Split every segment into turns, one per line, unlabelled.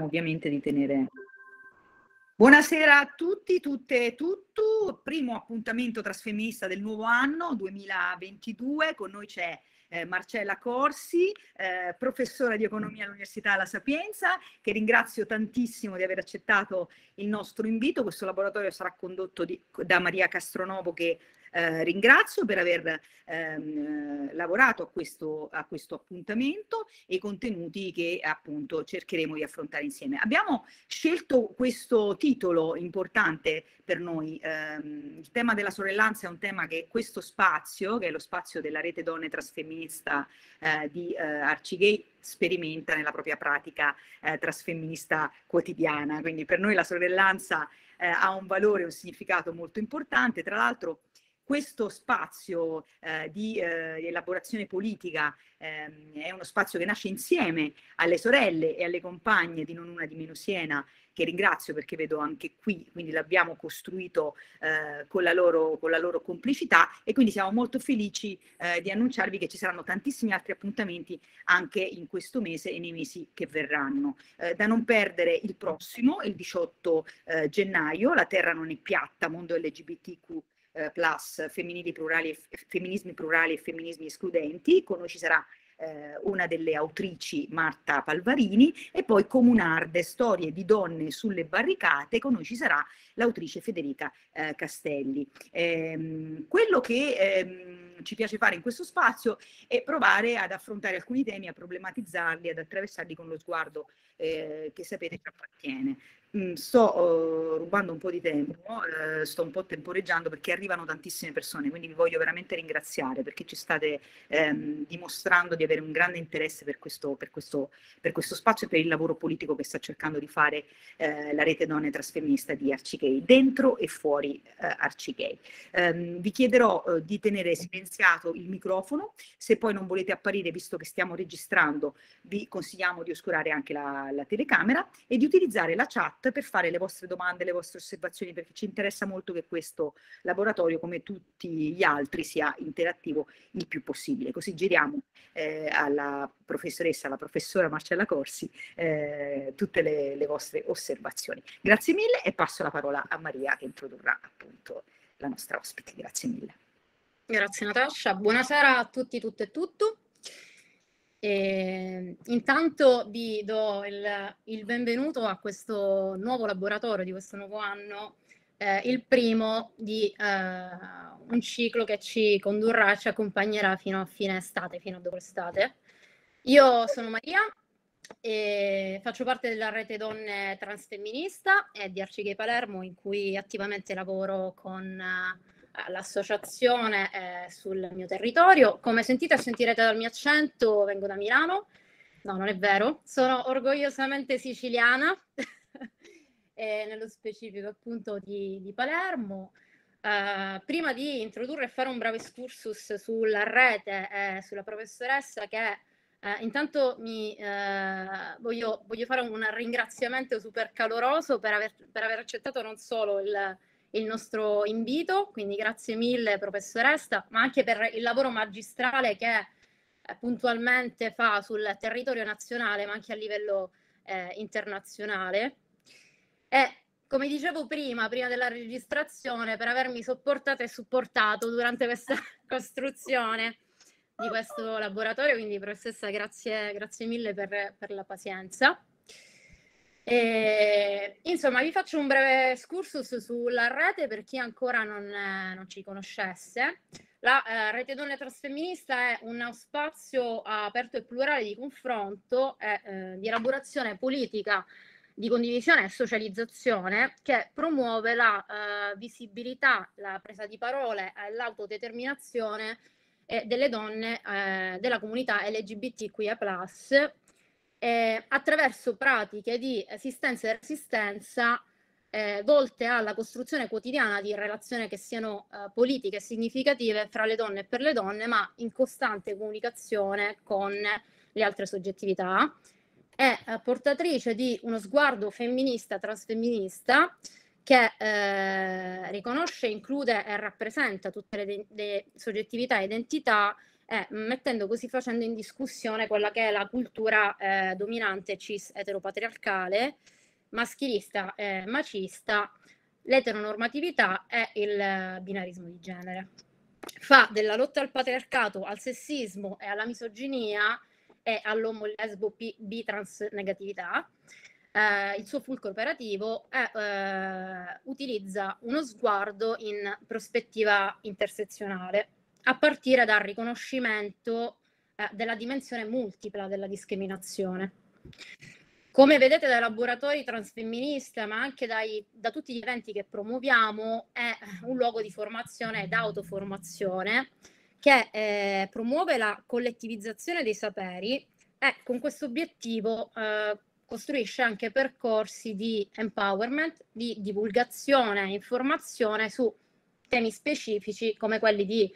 ovviamente di tenere. Buonasera a tutti, tutte e tutto. Primo appuntamento trasfemminista del nuovo anno 2022. Con noi c'è eh, Marcella Corsi, eh, professora di economia all'Università La Sapienza, che ringrazio tantissimo di aver accettato il nostro invito. Questo laboratorio sarà condotto di, da Maria Castronovo che eh, ringrazio per aver ehm, eh, lavorato a questo, a questo appuntamento e i contenuti che appunto cercheremo di affrontare insieme. Abbiamo scelto questo titolo importante per noi. Ehm, il tema della sorellanza è un tema che questo spazio, che è lo spazio della rete donne trasfemminista eh, di eh, Arcigay, sperimenta nella propria pratica eh, trasfemminista quotidiana. Quindi per noi la sorellanza eh, ha un valore, un significato molto importante. Tra l'altro questo spazio eh, di, eh, di, elaborazione politica ehm, è uno spazio che nasce insieme alle sorelle e alle compagne di Non Una di Meno Siena, che ringrazio perché vedo anche qui, quindi l'abbiamo costruito eh, con, la loro, con, la loro, complicità e quindi siamo molto felici eh, di annunciarvi che ci saranno tantissimi altri appuntamenti anche in questo mese e nei mesi che verranno. Eh, da non perdere il prossimo, il 18 eh, gennaio, La Terra non è piatta, mondo LGBTQ eh, Plus Femminili Plurali e Femminismi Plurali e Femminismi Escludenti, con noi ci sarà eh, una delle autrici Marta Palvarini e poi Comunarde, storie di donne sulle barricate, con noi ci sarà l'autrice Federica eh, Castelli. Ehm, quello che ehm, ci piace fare in questo spazio è provare ad affrontare alcuni temi, a problematizzarli, ad attraversarli con lo sguardo eh, che sapete ci appartiene. Mhmm, sto uh, rubando un po' di tempo, uh, sto un po' temporeggiando perché arrivano tantissime persone, quindi vi voglio veramente ringraziare perché ci state um, dimostrando di avere un grande interesse per questo, per, questo, per questo, spazio e per il lavoro politico che sta cercando di fare uh, la rete donne trasfemminista di Arcigay, dentro e fuori eh, Arcigay. Um, vi chiederò di tenere silenziato il microfono, se poi non volete apparire, visto che stiamo registrando, vi consigliamo di oscurare anche la, la telecamera e di utilizzare la chat chat per fare le vostre domande, le vostre osservazioni, perché ci interessa molto che questo laboratorio, come tutti gli altri, sia interattivo il più possibile. Così giriamo eh, alla professoressa, alla professora Marcella Corsi, eh, tutte le, le vostre osservazioni. Grazie mille e passo la parola a Maria che introdurrà appunto la nostra ospite. Grazie mille.
Grazie Natascia, buonasera a tutti, tutte e tutto. E, ehm, intanto vi do il, il, benvenuto a questo nuovo laboratorio di questo nuovo anno, eh, il primo di eh, un ciclo che ci condurrà ci accompagnerà fino a fine estate, fino a dopo l'estate. Io sono Maria e faccio parte della rete donne transfemminista e di Arcigay Palermo in cui attivamente lavoro con... Eh, eh, l'associazione è sul mio territorio. Come sentite e sentirete dal mio accento, vengo da Milano. No, non è vero, sono orgogliosamente siciliana, e nello specifico appunto di, di Palermo. Uh, prima di introdurre e fare un breve excursus sulla rete e sulla professoressa che eh, intanto mi, eh, voglio, voglio, fare un ringraziamento super caloroso per aver, per aver accettato non solo il, il nostro invito, quindi grazie mille professoressa, ma anche per il lavoro magistrale che eh, puntualmente fa sul territorio nazionale, ma anche a livello eh, internazionale. E come dicevo prima, prima della registrazione, per avermi sopportato e supportato durante questa costruzione di questo laboratorio, quindi professoressa grazie, grazie mille per, per la pazienza. E, insomma, vi faccio un breve excursus sulla rete per chi ancora non, eh, non ci conoscesse. La eh, Rete Donne Transfemminista è uno spazio aperto e plurale di confronto e eh, di elaborazione politica, di condivisione e socializzazione che promuove la eh, visibilità, la presa di parole e l'autodeterminazione eh, delle donne della comunità LGBTQIA+, eh, attraverso pratiche di esistenza e resistenza eh, volte alla costruzione quotidiana di relazioni che siano eh, politiche significative fra le donne e per le donne, ma in costante comunicazione con le altre soggettività. È eh, portatrice di uno sguardo femminista, transfemminista, che eh, riconosce, include e rappresenta tutte le, le soggettività e identità eh, mettendo così facendo in discussione quella che è la cultura eh, dominante cis eteropatriarcale, maschilista e eh, macista, l'eteronormatività e il binarismo di genere. Fa della lotta al patriarcato, al sessismo e alla misoginia e all'uomo lesbo bi-trans negatività, eh, il suo fulcro operativo è, eh, utilizza uno sguardo in prospettiva intersezionale a partire dal riconoscimento eh, della dimensione multipla della discriminazione. Come vedete dai laboratori transfemminista, ma anche dai, da tutti gli eventi che promuoviamo, è un luogo di formazione ed autoformazione che eh, promuove la collettivizzazione dei saperi e con questo obiettivo eh, costruisce anche percorsi di empowerment, di divulgazione e informazione su temi specifici come quelli di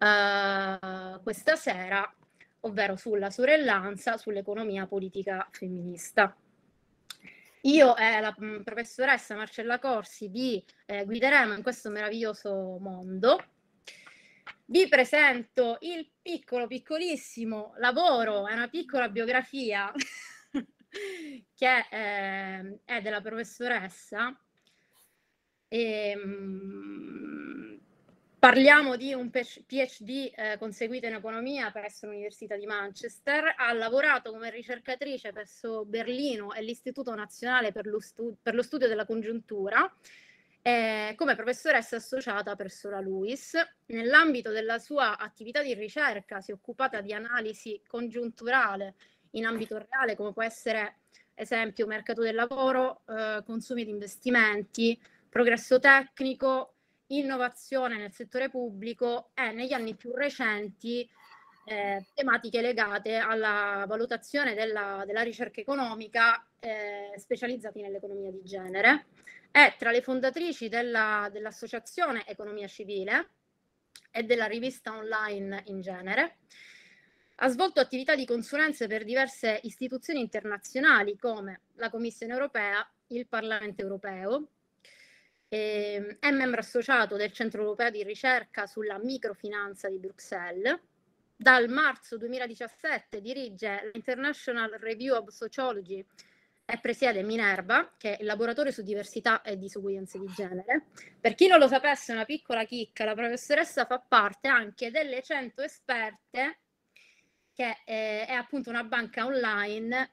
eh, questa sera, ovvero sulla sorellanza, sull'economia politica femminista. Io e la mm, professoressa Marcella Corsi vi eh, guideremo in questo meraviglioso mondo. Vi presento il piccolo, piccolissimo lavoro, è una piccola biografia che eh, è della professoressa. E,
mm,
Parliamo di un PhD eh, conseguito in economia presso l'Università di Manchester, ha lavorato come ricercatrice presso Berlino e l'Istituto Nazionale per lo, stu- per lo Studio della Congiuntura, eh, come professoressa associata presso la LUIS. Nell'ambito della sua attività di ricerca si è occupata di analisi congiunturale in ambito reale, come può essere esempio mercato del lavoro, eh, consumi di investimenti, progresso tecnico, innovazione nel settore pubblico e negli anni più recenti eh, tematiche legate alla valutazione della, della ricerca economica eh, specializzati nell'economia di genere. È tra le fondatrici della, dell'Associazione Economia Civile e della rivista online in genere. Ha svolto attività di consulenza per diverse istituzioni internazionali come la Commissione europea, il Parlamento europeo, eh, è membro associato del Centro Europeo di Ricerca sulla Microfinanza di Bruxelles. Dal marzo 2017 dirige l'International Review of Sociology e presiede Minerva, che è il laboratorio su diversità e disuguaglianze di genere. Per chi non lo sapesse, una piccola chicca, la professoressa fa parte anche delle 100 esperte, che eh, è appunto una banca online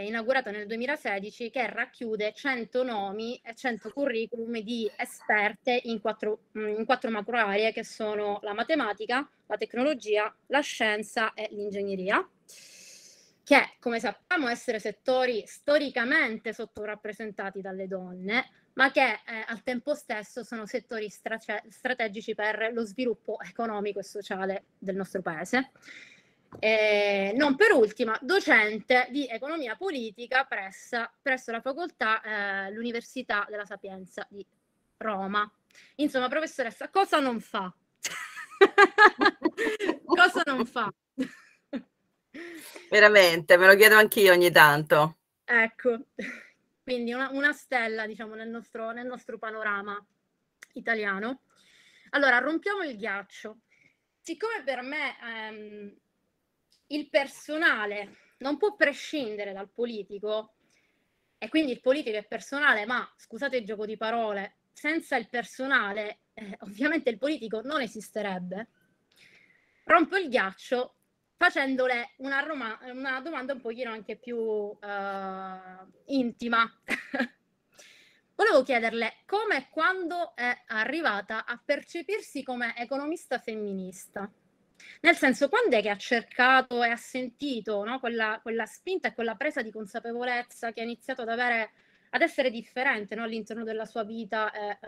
è inaugurata nel 2016 che racchiude 100 nomi e 100 curriculum di esperte in quattro, mm, in quattro macro aree che sono la matematica, la tecnologia, la scienza e l'ingegneria che come sappiamo essere settori storicamente sottorappresentati dalle donne, ma che eh, al tempo stesso sono settori strategici per lo sviluppo economico e sociale del nostro paese. Eh, non per ultima, docente di economia politica presso, presso la facoltà, eh, l'Università della Sapienza di Roma. Insomma, professoressa, cosa non fa? cosa non fa?
Veramente, me lo chiedo anch'io ogni tanto.
Ecco, quindi una, una stella, diciamo, nel nostro, nel nostro panorama italiano. Allora, rompiamo il ghiaccio. Siccome per me ehm, il personale non può prescindere dal politico e quindi il politico è personale, ma scusate il gioco di parole, senza il personale eh, ovviamente il politico non esisterebbe. Rompo il ghiaccio facendole una, Roma- una domanda un pochino anche più uh, intima. Volevo chiederle come e quando è arrivata a percepirsi come economista femminista. Nel senso, quando è che ha cercato e ha sentito no, quella, quella, spinta e quella presa di consapevolezza che ha iniziato ad, avere, ad essere differente no, all'interno della sua vita e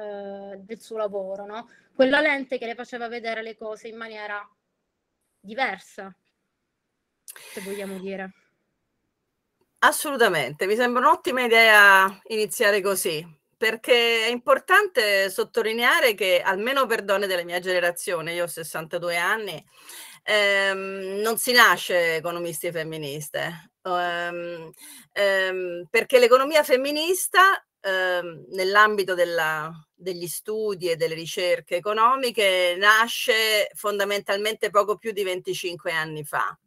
eh, del suo lavoro, no? quella lente che le faceva vedere le cose in maniera diversa,
se vogliamo dire. Assolutamente, mi sembra un'ottima idea iniziare così perché è importante sottolineare che almeno per donne della mia generazione, io ho 62 anni, ehm, non si nasce economisti femministe, ehm, ehm, perché l'economia femminista ehm, nell'ambito degli studi e delle ricerche economiche nasce fondamentalmente poco più di 25 anni fa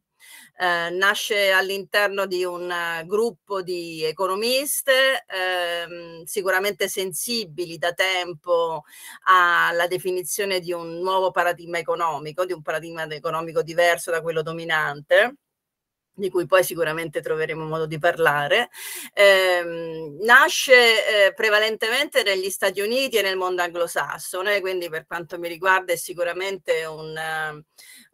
eh, nasce all'interno di un eh, gruppo di economiste ehm, sicuramente sensibili da tempo alla definizione di un nuovo paradigma economico, di un paradigma economico diverso da quello dominante di cui poi sicuramente troveremo modo di parlare, eh, nasce eh, prevalentemente negli Stati Uniti e nel mondo anglosassone, quindi per quanto mi riguarda è sicuramente un... Eh,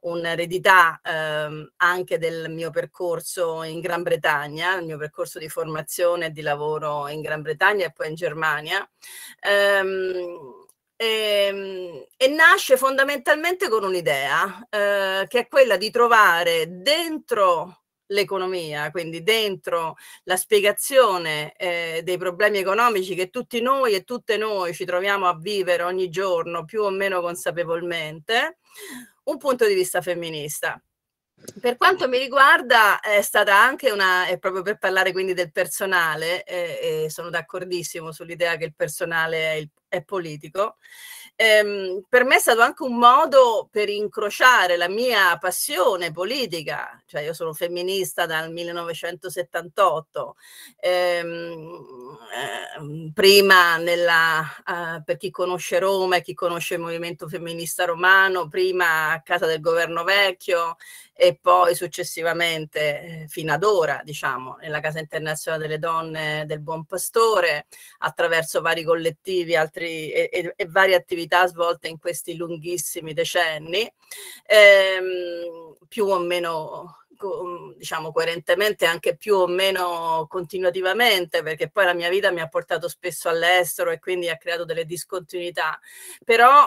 un'eredità ehm, anche del mio percorso in Gran Bretagna, il mio percorso di formazione e di lavoro in Gran Bretagna e poi in Germania. Ehm, e, ehm, e, nasce fondamentalmente con un'idea eh, che è quella di trovare dentro l'economia, quindi dentro la spiegazione eh, dei problemi economici che tutti noi e tutte noi ci troviamo a vivere ogni giorno più o meno consapevolmente, un punto di vista femminista. Per quanto mi riguarda è stata anche una, è proprio per parlare quindi del personale, eh, sono d'accordissimo sull'idea che il personale è, il, è politico, ehm, per me è stato anche un modo per incrociare la mia passione politica, cioè io sono femminista dal 1978, ehm, ehm, prima nella, eh, per chi conosce Roma e chi conosce il movimento femminista romano, prima a casa del governo vecchio, e poi successivamente eh, fino ad ora, diciamo, nella Casa Internazionale delle Donne del Buon Pastore, attraverso vari collettivi altri, e, e, e varie attività svolte in questi lunghissimi decenni, ehm, più o meno diciamo coerentemente anche più o meno continuativamente perché poi la mia vita mi ha portato spesso all'estero e quindi ha creato delle discontinuità però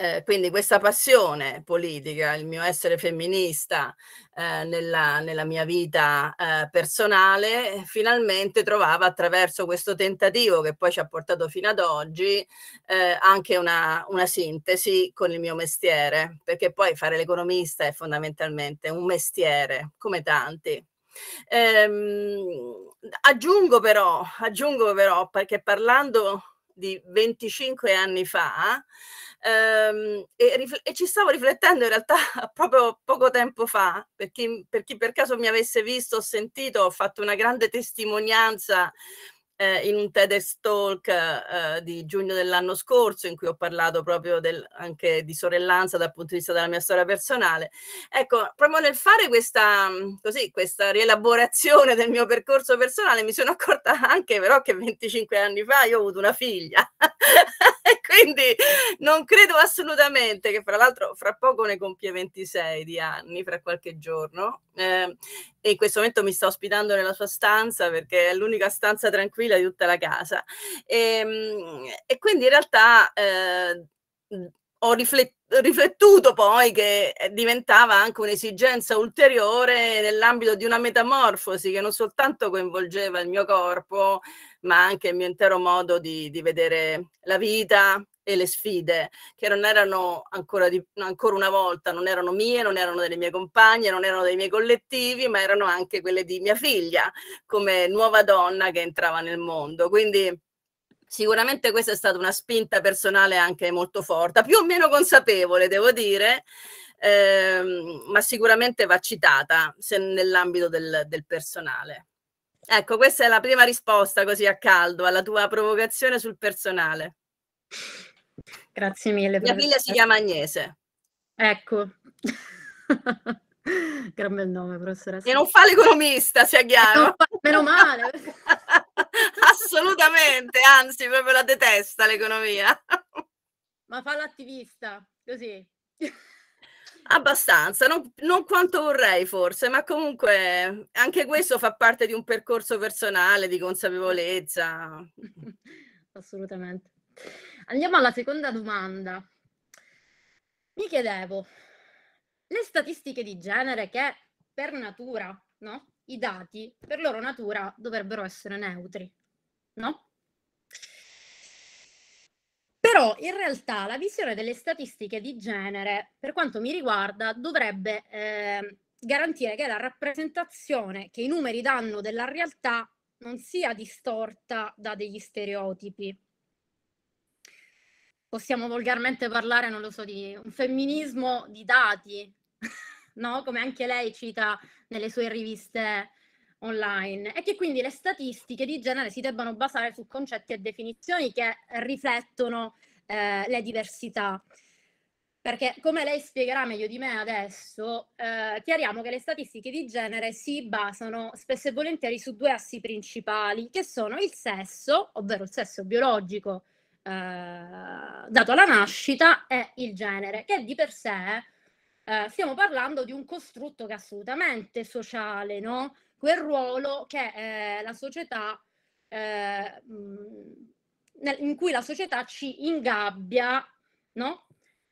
eh, quindi questa passione politica, il mio essere femminista eh, nella, nella, mia vita eh, personale, finalmente trovava attraverso questo tentativo che poi ci ha portato fino ad oggi eh, anche una, una, sintesi con il mio mestiere, perché poi fare l'economista è fondamentalmente un mestiere, come tanti. Ehm, aggiungo però, aggiungo però, perché parlando di 25 anni fa ehm, e, e, ci stavo riflettendo in realtà proprio poco tempo fa, per chi per, chi per caso mi avesse visto o sentito, ho fatto una grande testimonianza eh, in un TEDx Talk eh, di giugno dell'anno scorso, in cui ho parlato proprio del, anche di sorellanza dal punto di vista della mia storia personale. Ecco, proprio nel fare questa, mm, così, questa rielaborazione del mio percorso personale mi sono accorta anche però che 25 anni fa io ho avuto una figlia. e quindi non credo assolutamente che fra l'altro fra poco ne compie 26 di anni, fra qualche giorno, eh, e in questo momento mi sta ospitando nella sua stanza perché è l'unica stanza tranquilla di tutta la casa. E, ehm, e quindi in realtà... Eh, ho riflettuto poi che eh, diventava anche un'esigenza ulteriore nell'ambito di una metamorfosi che non soltanto coinvolgeva il mio corpo, ma anche il mio intero modo di, di vedere la vita e le sfide, che non erano ancora, di, ancora una volta, non erano mie, non erano delle mie compagne, non erano dei miei collettivi, ma erano anche quelle di mia figlia, come nuova donna che entrava nel mondo. Quindi Sicuramente questa è stata una spinta personale anche molto forte, più o meno consapevole, devo dire, ehm, ma sicuramente va citata se nell'ambito del, del personale. Ecco, questa è la prima risposta così a caldo alla tua provocazione sul personale.
Grazie
mille. Mia figlia si chiama
Agnese. Ecco.
Gran bel nome, professoressa. E non fa
l'economista, sia chiaro. Fa, meno male. assolutamente, anzi, proprio la detesta l'economia.
Ma fa l'attivista, così.
Abbastanza, non, non, quanto vorrei forse, ma comunque anche questo fa parte di un percorso personale di consapevolezza.
Assolutamente. Andiamo alla seconda domanda. Mi chiedevo, le statistiche di genere che per natura, no? I dati per loro natura dovrebbero essere neutri, no? Però in realtà la visione delle statistiche di genere, per quanto mi riguarda, dovrebbe eh, garantire che la rappresentazione che i numeri danno della realtà non sia distorta da degli stereotipi. Possiamo volgarmente parlare, non lo so, di un femminismo di dati, no? come anche lei cita nelle sue riviste online, e che quindi le statistiche di genere si debbano basare su concetti e definizioni che riflettono eh, le diversità. Perché, come lei spiegherà meglio di me adesso, eh, chiariamo che le statistiche di genere si basano spesso e volentieri su due assi principali, che sono il sesso, ovvero il sesso biologico eh, dato alla nascita, e il genere, che di per sé eh, stiamo parlando di un costrutto che è assolutamente sociale, no? quel ruolo che eh, la società eh, mh, in cui la società ci ingabbia, no?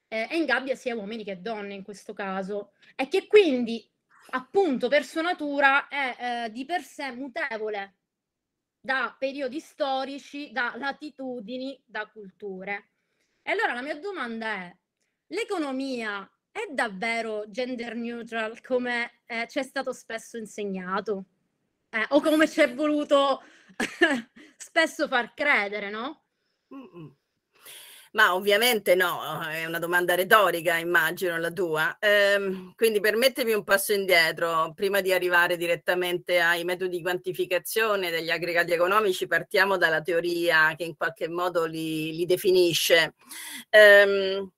Eh, e ingabbia sia uomini che donne in questo caso, e che quindi appunto per sua natura è eh, di per sé mutevole da periodi storici, da latitudini, da culture. E allora la mia domanda è, l'economia è davvero gender neutral come eh, ci è stato spesso insegnato? Eh, o come ci è voluto
spesso far credere, no? Mm-mm. Ma ovviamente no, è una domanda retorica, immagino la tua. Ehm, quindi permettimi un passo indietro, prima di arrivare direttamente ai metodi di quantificazione degli aggregati economici, partiamo dalla teoria che in qualche modo li, li definisce. Ehm,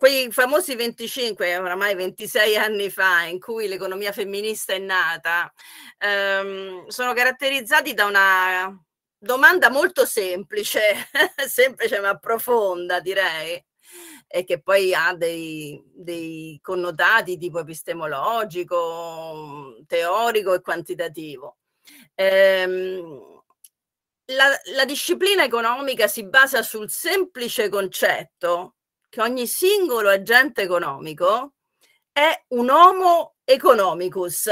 quei famosi 25, eh, oramai 26 anni fa, in cui l'economia femminista è nata, ehm, sono caratterizzati da una domanda molto semplice, semplice ma profonda direi, e che poi ha dei, dei connotati tipo epistemologico, teorico e quantitativo. Ehm, la, la disciplina economica si basa sul semplice concetto che ogni singolo agente economico è un homo economicus.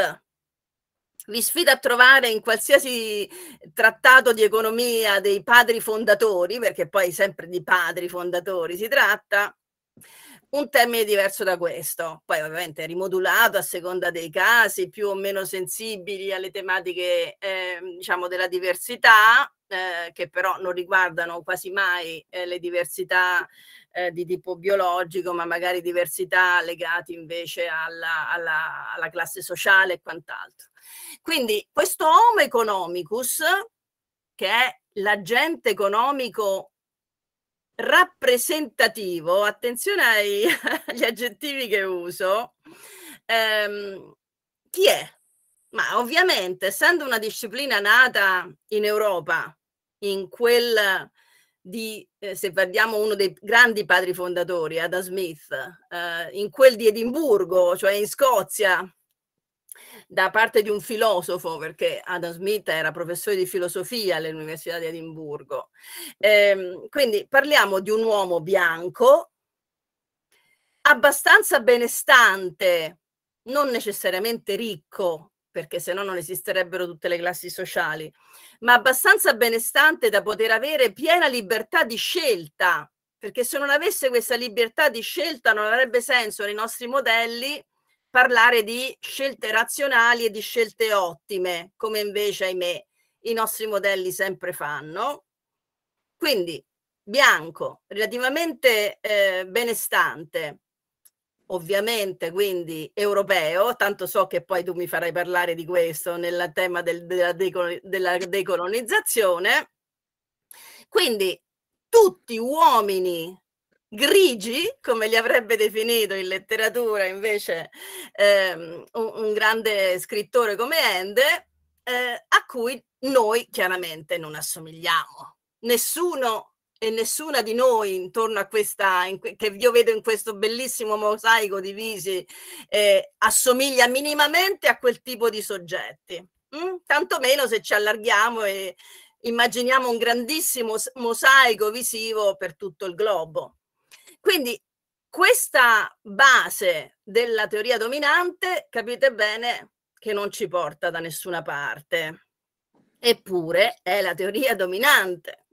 Vi sfido a trovare in qualsiasi trattato di economia dei padri fondatori, perché poi sempre di padri fondatori si tratta, un termine diverso da questo, poi ovviamente rimodulato a seconda dei casi, più o meno sensibili alle tematiche eh, diciamo della diversità, eh, che però non riguardano quasi mai eh, le diversità eh, di tipo biologico, ma magari diversità legate invece alla, alla, alla classe sociale e quant'altro. Quindi questo Homo economicus, che è l'agente economico rappresentativo, attenzione ai, agli aggettivi che uso, ehm, chi è? Ma ovviamente, essendo una disciplina nata in Europa, in quel di, eh, se guardiamo uno dei grandi padri fondatori, Ada Smith, eh, in quel di Edimburgo, cioè in Scozia, da parte di un filosofo, perché Adam Smith era professore di filosofia all'Università di Edimburgo. Eh, quindi parliamo di un uomo bianco, abbastanza benestante, non necessariamente ricco, perché se no non esisterebbero tutte le classi sociali, ma abbastanza benestante da poter avere piena libertà di scelta, perché se non avesse questa libertà di scelta non avrebbe senso nei nostri modelli parlare di scelte razionali e di scelte ottime, come invece, ahimè, i nostri modelli sempre fanno. Quindi bianco, relativamente eh, benestante, ovviamente quindi europeo, tanto so che poi tu mi farai parlare di questo nel tema del, della, decol- della decolonizzazione. Quindi tutti uomini grigi, come li avrebbe definito in letteratura invece ehm, un, un, grande scrittore come Ende, eh, a cui noi chiaramente non assomigliamo. Nessuno e nessuna di noi intorno a questa in, che io vedo in questo bellissimo mosaico di visi eh, assomiglia minimamente a quel tipo di soggetti. Mm? Tanto se ci allarghiamo e immaginiamo un grandissimo mosaico visivo per tutto il globo. Quindi questa base della teoria dominante, capite bene che non ci porta da nessuna parte. Eppure è la teoria dominante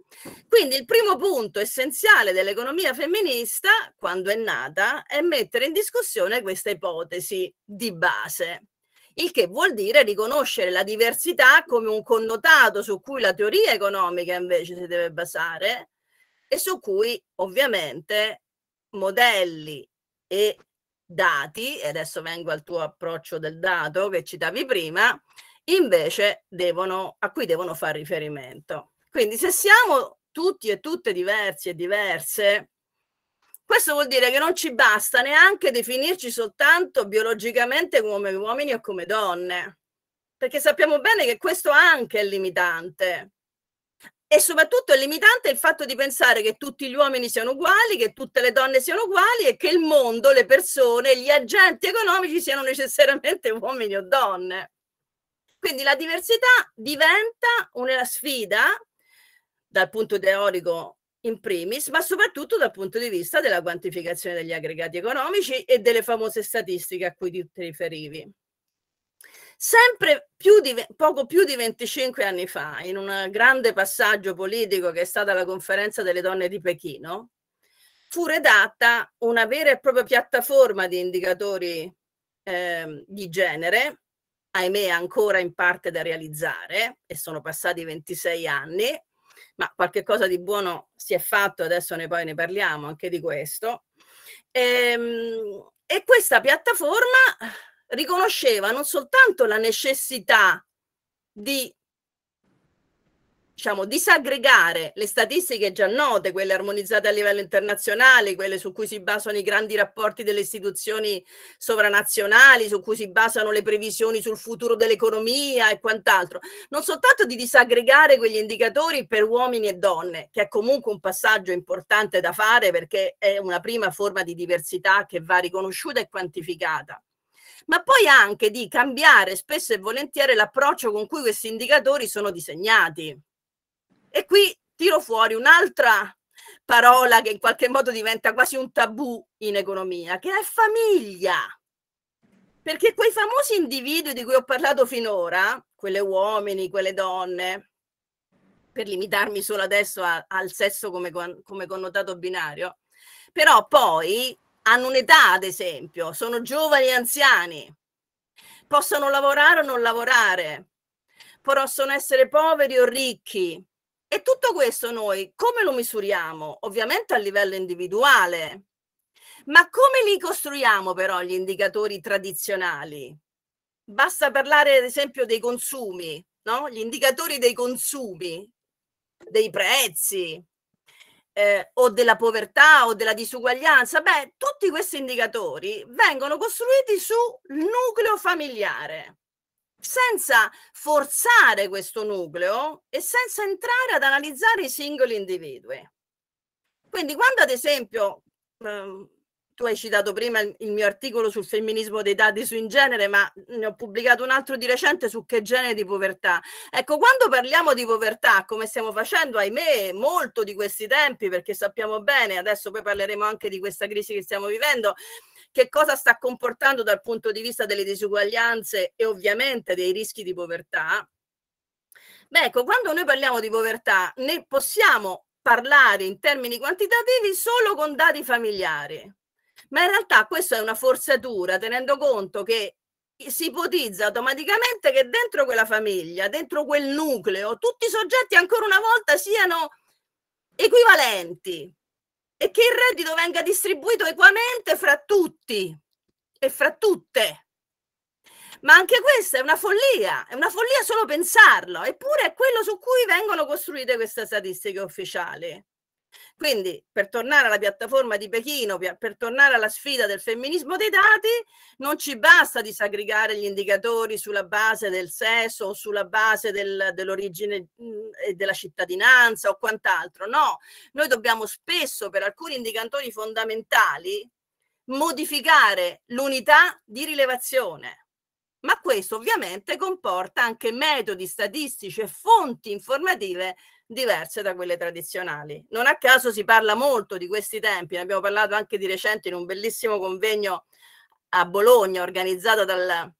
quindi il primo punto essenziale dell'economia femminista, quando è nata, è mettere in discussione questa ipotesi di base, il che vuol dire riconoscere la diversità come un connotato su cui la teoria economica invece si deve basare e su cui ovviamente modelli e dati, e adesso vengo al tuo approccio del dato che citavi prima, invece devono, a cui devono fare riferimento. Quindi se siamo tutti e tutte diversi e diverse, questo vuol dire che non ci basta neanche definirci soltanto biologicamente come uomini o come donne, perché sappiamo bene che questo anche è limitante. E soprattutto è limitante il fatto di pensare che tutti gli uomini siano uguali, che tutte le donne siano uguali e che il mondo, le persone, gli agenti economici siano necessariamente uomini o donne. Quindi la diversità diventa una sfida dal punto teorico in primis, ma soprattutto dal punto di vista della quantificazione degli aggregati economici e delle famose statistiche a cui ti riferivi. Sempre più di, poco più di 25 anni fa, in un grande passaggio politico che è stata la conferenza delle donne di Pechino, fu redatta una vera e propria piattaforma di indicatori eh, di genere, ahimè ancora in parte da realizzare, e sono passati 26 anni, ma qualche cosa di buono si è fatto, adesso ne poi ne parliamo anche di questo. Ehm, e questa piattaforma riconosceva non soltanto la necessità di diciamo, disaggregare le statistiche già note, quelle armonizzate a livello internazionale, quelle su cui si basano i grandi rapporti delle istituzioni sovranazionali, su cui si basano le previsioni sul futuro dell'economia e quant'altro, non soltanto di disaggregare quegli indicatori per uomini e donne, che è comunque un passaggio importante da fare perché è una prima forma di diversità che va riconosciuta e quantificata ma poi anche di cambiare spesso e volentieri l'approccio con cui questi indicatori sono disegnati. E qui tiro fuori un'altra parola che in qualche modo diventa quasi un tabù in economia, che è famiglia. Perché quei famosi individui di cui ho parlato finora, quelle uomini, quelle donne, per limitarmi solo adesso a, al sesso come, come connotato binario, però poi hanno un'età, ad esempio, sono giovani e anziani, possono lavorare o non lavorare, possono essere poveri o ricchi, e tutto questo noi come lo misuriamo? Ovviamente a livello individuale, ma come li costruiamo però gli indicatori tradizionali? Basta parlare ad esempio dei consumi, no? gli indicatori dei consumi, dei prezzi eh, o della povertà o della disuguaglianza. Beh, tutti questi indicatori vengono costruiti sul nucleo familiare senza forzare questo nucleo e senza entrare ad analizzare i singoli individui. Quindi quando ad esempio, ehm, tu hai citato prima il, il, mio articolo sul femminismo dei dati su in genere, ma ne ho pubblicato un altro di recente su che genere di povertà. Ecco, quando parliamo di povertà, come stiamo facendo, ahimè, molto di questi tempi, perché sappiamo bene, adesso poi parleremo anche di questa crisi che stiamo vivendo, che cosa sta comportando dal punto di vista delle disuguaglianze e ovviamente dei rischi di povertà, beh ecco, quando noi parliamo di povertà ne possiamo parlare in termini quantitativi solo con dati familiari, ma in realtà questa è una forzatura tenendo conto che si ipotizza automaticamente che dentro quella famiglia, dentro quel nucleo, tutti i soggetti ancora una volta siano equivalenti, e che il reddito venga distribuito equamente fra tutti e fra tutte. Ma anche questa è una follia, è una follia solo pensarlo, eppure è quello su cui vengono costruite queste statistiche ufficiali. Quindi per tornare alla piattaforma di Pechino, per tornare alla sfida del femminismo dei dati, non ci basta disaggregare gli indicatori sulla base del sesso o sulla base del, dell'origine e della cittadinanza o quant'altro. No, noi dobbiamo spesso per alcuni indicatori fondamentali modificare l'unità di rilevazione ma questo ovviamente comporta anche metodi statistici e fonti informative diverse da quelle tradizionali. Non a caso si parla molto di questi tempi, ne abbiamo parlato anche di recente in un bellissimo convegno a Bologna organizzato dal,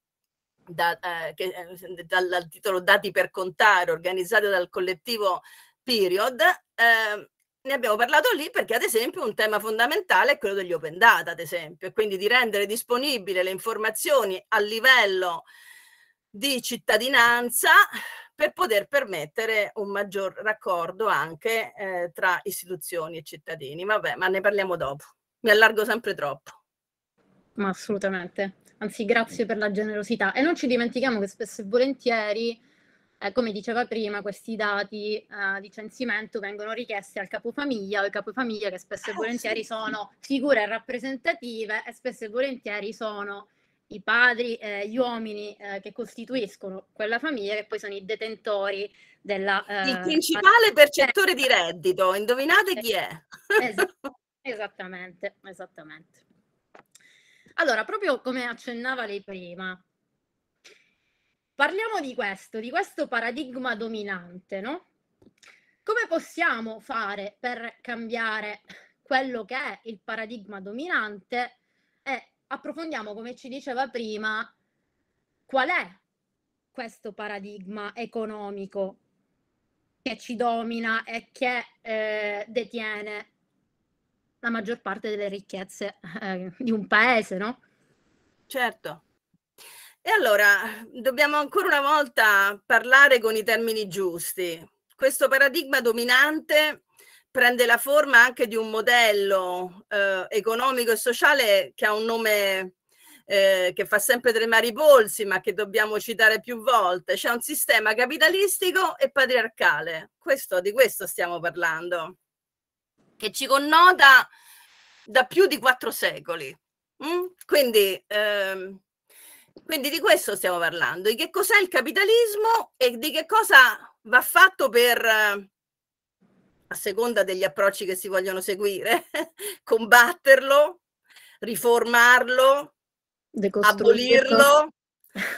da, eh, che, eh, dal, dal titolo Dati per contare, organizzato dal collettivo Period. Eh, ne abbiamo parlato lì perché, ad esempio, un tema fondamentale è quello degli open data, ad esempio, e quindi di rendere disponibili le informazioni a livello di cittadinanza per poter permettere un maggior raccordo anche eh, tra istituzioni e cittadini. Vabbè, ma ne parliamo dopo. Mi allargo sempre troppo.
Ma assolutamente. Anzi, grazie per la generosità. E non ci dimentichiamo che spesso e volentieri, eh, come diceva prima, questi dati eh, di censimento vengono richiesti al capofamiglia o ai capofamiglia che spesso e ah, volentieri sono figure rappresentative e spesso e volentieri sono i padri, eh, gli uomini eh, che costituiscono quella famiglia, che poi sono i detentori della... Eh, Il principale
percettore di reddito, indovinate chi è?
Esatto, esattamente, esattamente. Allora, proprio come accennava lei prima, parliamo di questo, di questo paradigma dominante, no? Come possiamo fare per cambiare quello che è il paradigma dominante e approfondiamo, come ci diceva prima, qual è questo paradigma economico che ci domina e che eh, detiene la maggior parte delle ricchezze eh, di un paese, no?
Certo. E allora dobbiamo ancora una volta parlare con i termini giusti. Questo paradigma dominante prende la forma anche di un modello eh, economico e sociale che ha un nome eh, che fa sempre tremare i polsi, ma che dobbiamo citare più volte. C'è un sistema capitalistico e patriarcale. Questo, di questo stiamo parlando, che ci connota da più di quattro secoli. Mm? Quindi, ehm, quindi di questo stiamo parlando, di che cos'è il capitalismo e di che cosa va fatto per a seconda degli approcci che si vogliono seguire, combatterlo, riformarlo, abolirlo.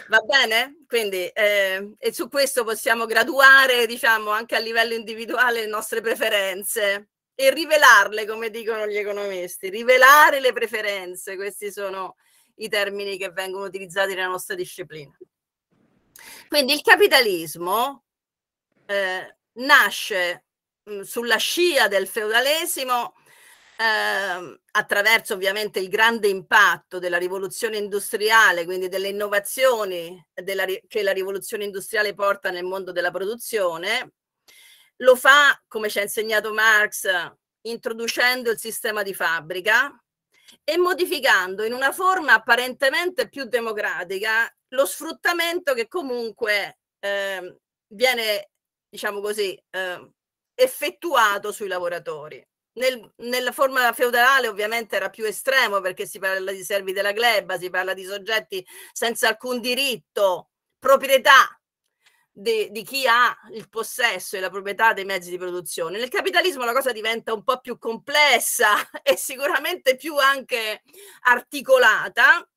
Va bene? Quindi, eh, e su questo possiamo graduare, diciamo, anche a livello individuale le nostre preferenze e rivelarle, come dicono gli economisti, rivelare le preferenze, questi sono i termini che vengono utilizzati nella nostra disciplina. Quindi il capitalismo eh, nasce Mhmm, sulla scia del feudalesimo, eh, attraverso ovviamente il grande impatto della rivoluzione industriale, quindi delle innovazioni della, che la rivoluzione industriale porta nel mondo della produzione, lo fa, come ci ha insegnato Marx, introducendo il sistema di fabbrica e modificando in una forma apparentemente più democratica lo sfruttamento che comunque eh, viene, diciamo così, eh, effettuato sui lavoratori. Nel, nella forma feudale ovviamente era più estremo perché si parla di servi della gleba, si parla di soggetti senza alcun diritto, proprietà di, di chi ha il possesso e la proprietà dei mezzi di produzione. Nel capitalismo la cosa diventa un po' più complessa e sicuramente più anche articolata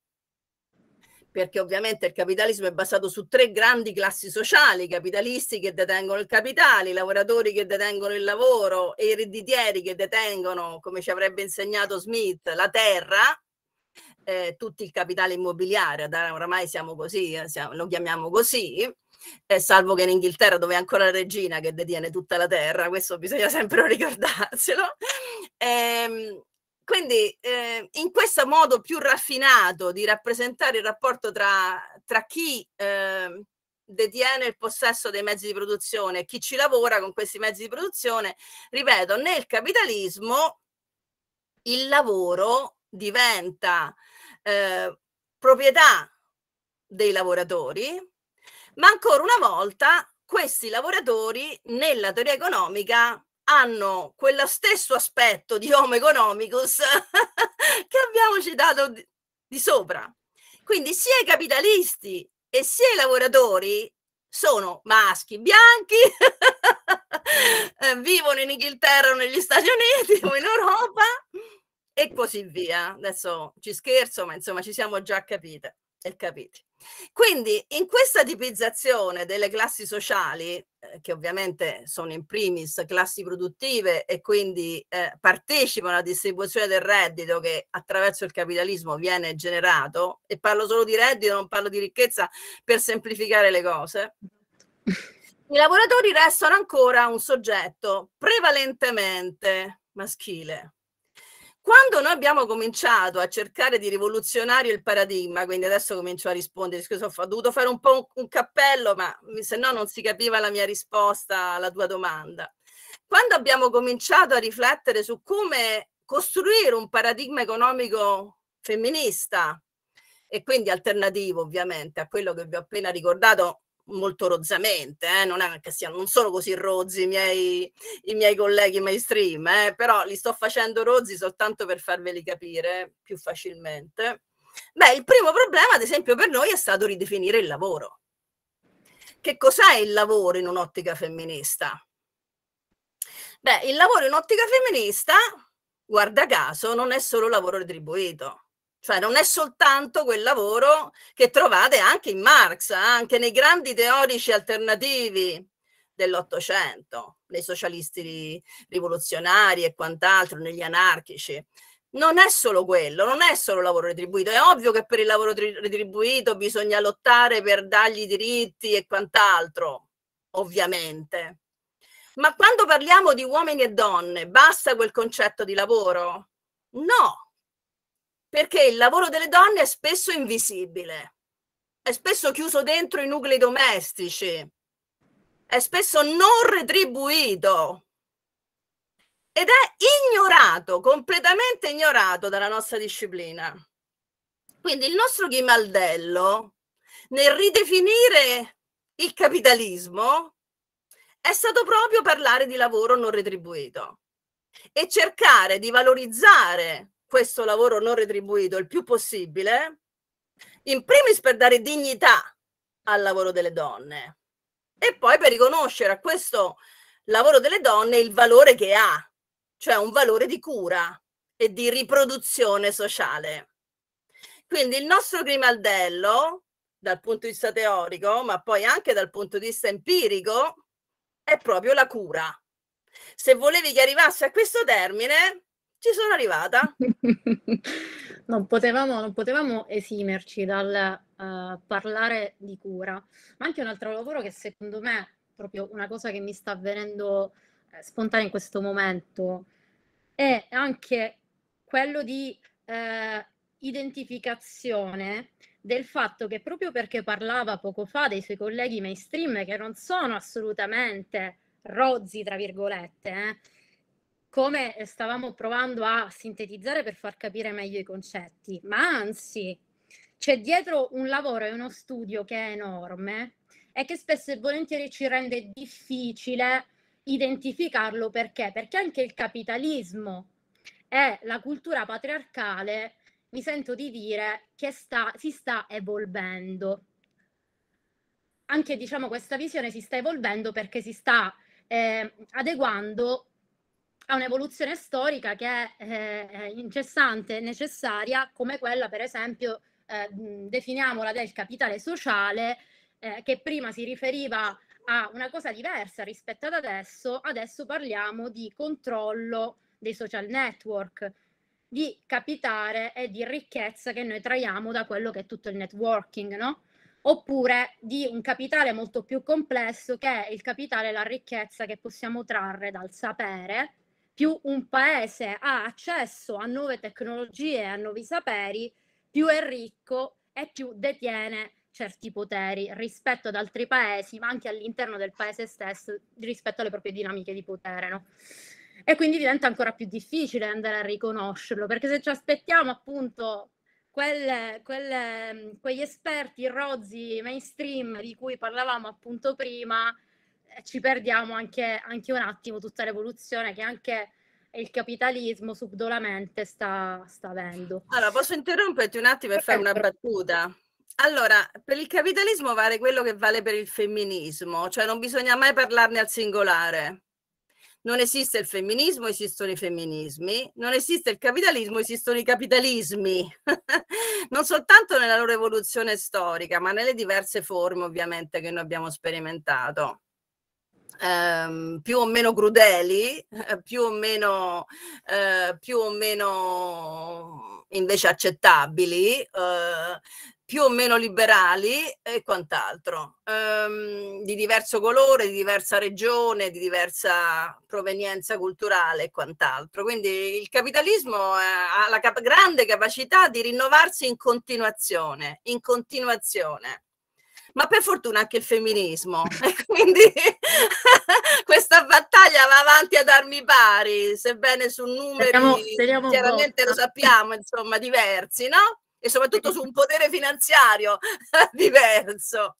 perché ovviamente il capitalismo è basato su tre grandi classi sociali, i capitalisti che detengono il capitale, i lavoratori che detengono il lavoro e i redditieri che detengono, come ci avrebbe insegnato Smith, la terra, eh, tutto il capitale immobiliare, oramai siamo così, eh, siamo, lo chiamiamo così, eh, salvo che in Inghilterra dove è ancora la regina che detiene tutta la terra, questo bisogna sempre ricordarselo. Eh, quindi eh, in questo modo più raffinato di rappresentare il rapporto tra, tra chi eh, detiene il possesso dei mezzi di produzione e chi ci lavora con questi mezzi di produzione, ripeto, nel capitalismo il lavoro diventa eh, proprietà dei lavoratori, ma ancora una volta questi lavoratori nella teoria economica hanno quello stesso aspetto di Homo economicus che abbiamo citato di, sopra. Quindi sia i capitalisti e sia i lavoratori sono maschi bianchi, eh, vivono in Inghilterra o negli Stati Uniti o in Europa e così via. Adesso ci scherzo, ma insomma ci siamo già capite e capiti. Quindi in questa tipizzazione delle classi sociali, eh, che ovviamente sono in primis classi produttive e quindi eh, partecipano alla distribuzione del reddito che attraverso il capitalismo viene generato, e parlo solo di reddito, non parlo di ricchezza per semplificare le cose, i lavoratori restano ancora un soggetto prevalentemente maschile. Quando noi abbiamo cominciato a cercare di rivoluzionare il paradigma, quindi adesso comincio a rispondere, scusa, ho dovuto fare un po' un, un cappello, ma se no non si capiva la mia risposta alla tua domanda. Quando abbiamo cominciato a riflettere su come costruire un paradigma economico femminista, e quindi alternativo ovviamente a quello che vi ho appena ricordato molto rozzamente, eh? non, è che siano, non sono così rozzi i miei, i miei colleghi mainstream, eh? però li sto facendo rozzi soltanto per farveli capire più facilmente. Beh, il primo problema, ad esempio, per noi è stato ridefinire il lavoro. Che cos'è il lavoro in un'ottica femminista? Beh, il lavoro in un'ottica femminista, guarda caso, non è solo lavoro retribuito. Cioè non è soltanto quel lavoro che trovate anche in Marx, eh, anche nei grandi teorici alternativi dell'Ottocento, nei socialisti rivoluzionari e quant'altro, negli anarchici. Non è solo quello, non è solo lavoro retribuito. È ovvio che per il lavoro retribuito bisogna lottare per dargli diritti e quant'altro, ovviamente. Ma quando parliamo di uomini e donne, basta quel concetto di lavoro? No, perché il lavoro delle donne è spesso invisibile, è spesso chiuso dentro i nuclei domestici, è spesso non retribuito ed è ignorato, completamente ignorato dalla nostra disciplina. Quindi il nostro Ghimaldello, nel ridefinire il capitalismo, è stato proprio parlare di lavoro non retribuito e cercare di valorizzare questo lavoro non retribuito il più possibile, in primis per dare dignità al lavoro delle donne e poi per riconoscere a questo lavoro delle donne il valore che ha, cioè un valore di cura e di riproduzione sociale. Quindi il nostro grimaldello, dal punto di vista teorico, ma poi anche dal punto di vista empirico, è proprio la cura. Se volevi che arrivasse a questo termine, ci sono arrivata.
non, potevamo, non, potevamo, esimerci dal uh, parlare di cura, ma anche un altro lavoro che secondo me è proprio una cosa che mi sta avvenendo eh, spontanea in questo momento è anche quello di eh, identificazione del fatto che proprio perché parlava poco fa dei suoi colleghi mainstream che non sono assolutamente rozzi, tra virgolette, eh, come eh, stavamo provando a sintetizzare per far capire meglio i concetti, ma anzi c'è dietro un lavoro e uno studio che è enorme e che spesso e volentieri ci rende difficile identificarlo perché? Perché anche il capitalismo e la cultura patriarcale, mi sento di dire, che sta, si sta evolvendo. Anche diciamo, questa visione si sta evolvendo perché si sta eh, adeguando a un'evoluzione storica che è, eh, eh incessante e necessaria, come quella, per esempio, eh, definiamola del capitale sociale, eh, che prima si riferiva a una cosa diversa rispetto ad adesso, adesso parliamo di controllo dei social network, di capitale e di ricchezza che noi traiamo da quello che è tutto il networking, no? oppure di un capitale molto più complesso che è il capitale e la ricchezza che possiamo trarre dal sapere più un paese ha accesso a nuove tecnologie, a nuovi saperi, più è ricco e più detiene certi poteri rispetto ad altri paesi, ma anche all'interno del paese stesso rispetto alle proprie dinamiche di potere. No? E quindi diventa ancora più difficile andare a riconoscerlo, perché se ci aspettiamo appunto quelle, quelle, quegli esperti rozzi mainstream di cui parlavamo appunto prima, eh, ci perdiamo anche, anche, un attimo tutta l'evoluzione che anche il capitalismo subdolamente sta, sta avendo.
Allora, posso interromperti un attimo e fare una battuta? Allora, per il capitalismo vale quello che vale per il femminismo, cioè non bisogna mai parlarne al singolare. Non esiste il femminismo, esistono i femminismi, non esiste il capitalismo, esistono i capitalismi, non soltanto nella loro evoluzione storica, ma nelle diverse forme ovviamente che noi abbiamo sperimentato ehm, più o meno crudeli, eh, più o meno, eh, più o meno invece accettabili, eh, più o meno liberali e quant'altro, ehm, di diverso colore, di diversa regione, di diversa provenienza culturale e quant'altro. Quindi il capitalismo eh, ha la cap grande capacità di rinnovarsi in continuazione, in continuazione ma per fortuna anche il femminismo. e quindi questa battaglia va avanti ad armi pari, sebbene su numeri speriamo, speriamo chiaramente lo sappiamo, insomma, diversi, no? E soprattutto su un potere finanziario diverso.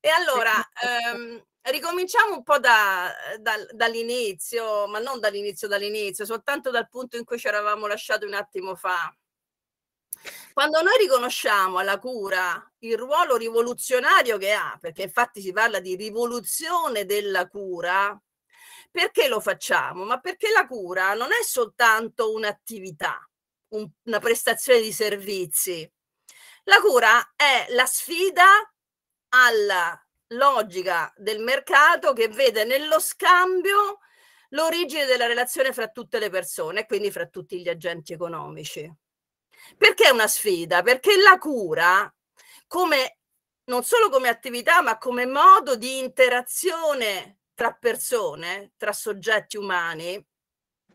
E allora ehm, ricominciamo un po' da, da, dall'inizio, ma non dall'inizio, dall'inizio, soltanto dal punto in cui ci eravamo lasciati un attimo fa. Quando noi riconosciamo alla cura il ruolo rivoluzionario che ha, perché infatti si parla di rivoluzione della cura, perché lo facciamo? Ma perché la cura non è soltanto un'attività, un, una prestazione di servizi. La cura è la sfida alla logica del mercato che vede nello scambio l'origine della relazione fra tutte le persone e quindi fra tutti gli agenti economici. Perché è una sfida? Perché la cura, come, non solo come attività, ma come modo di interazione tra persone, tra soggetti umani,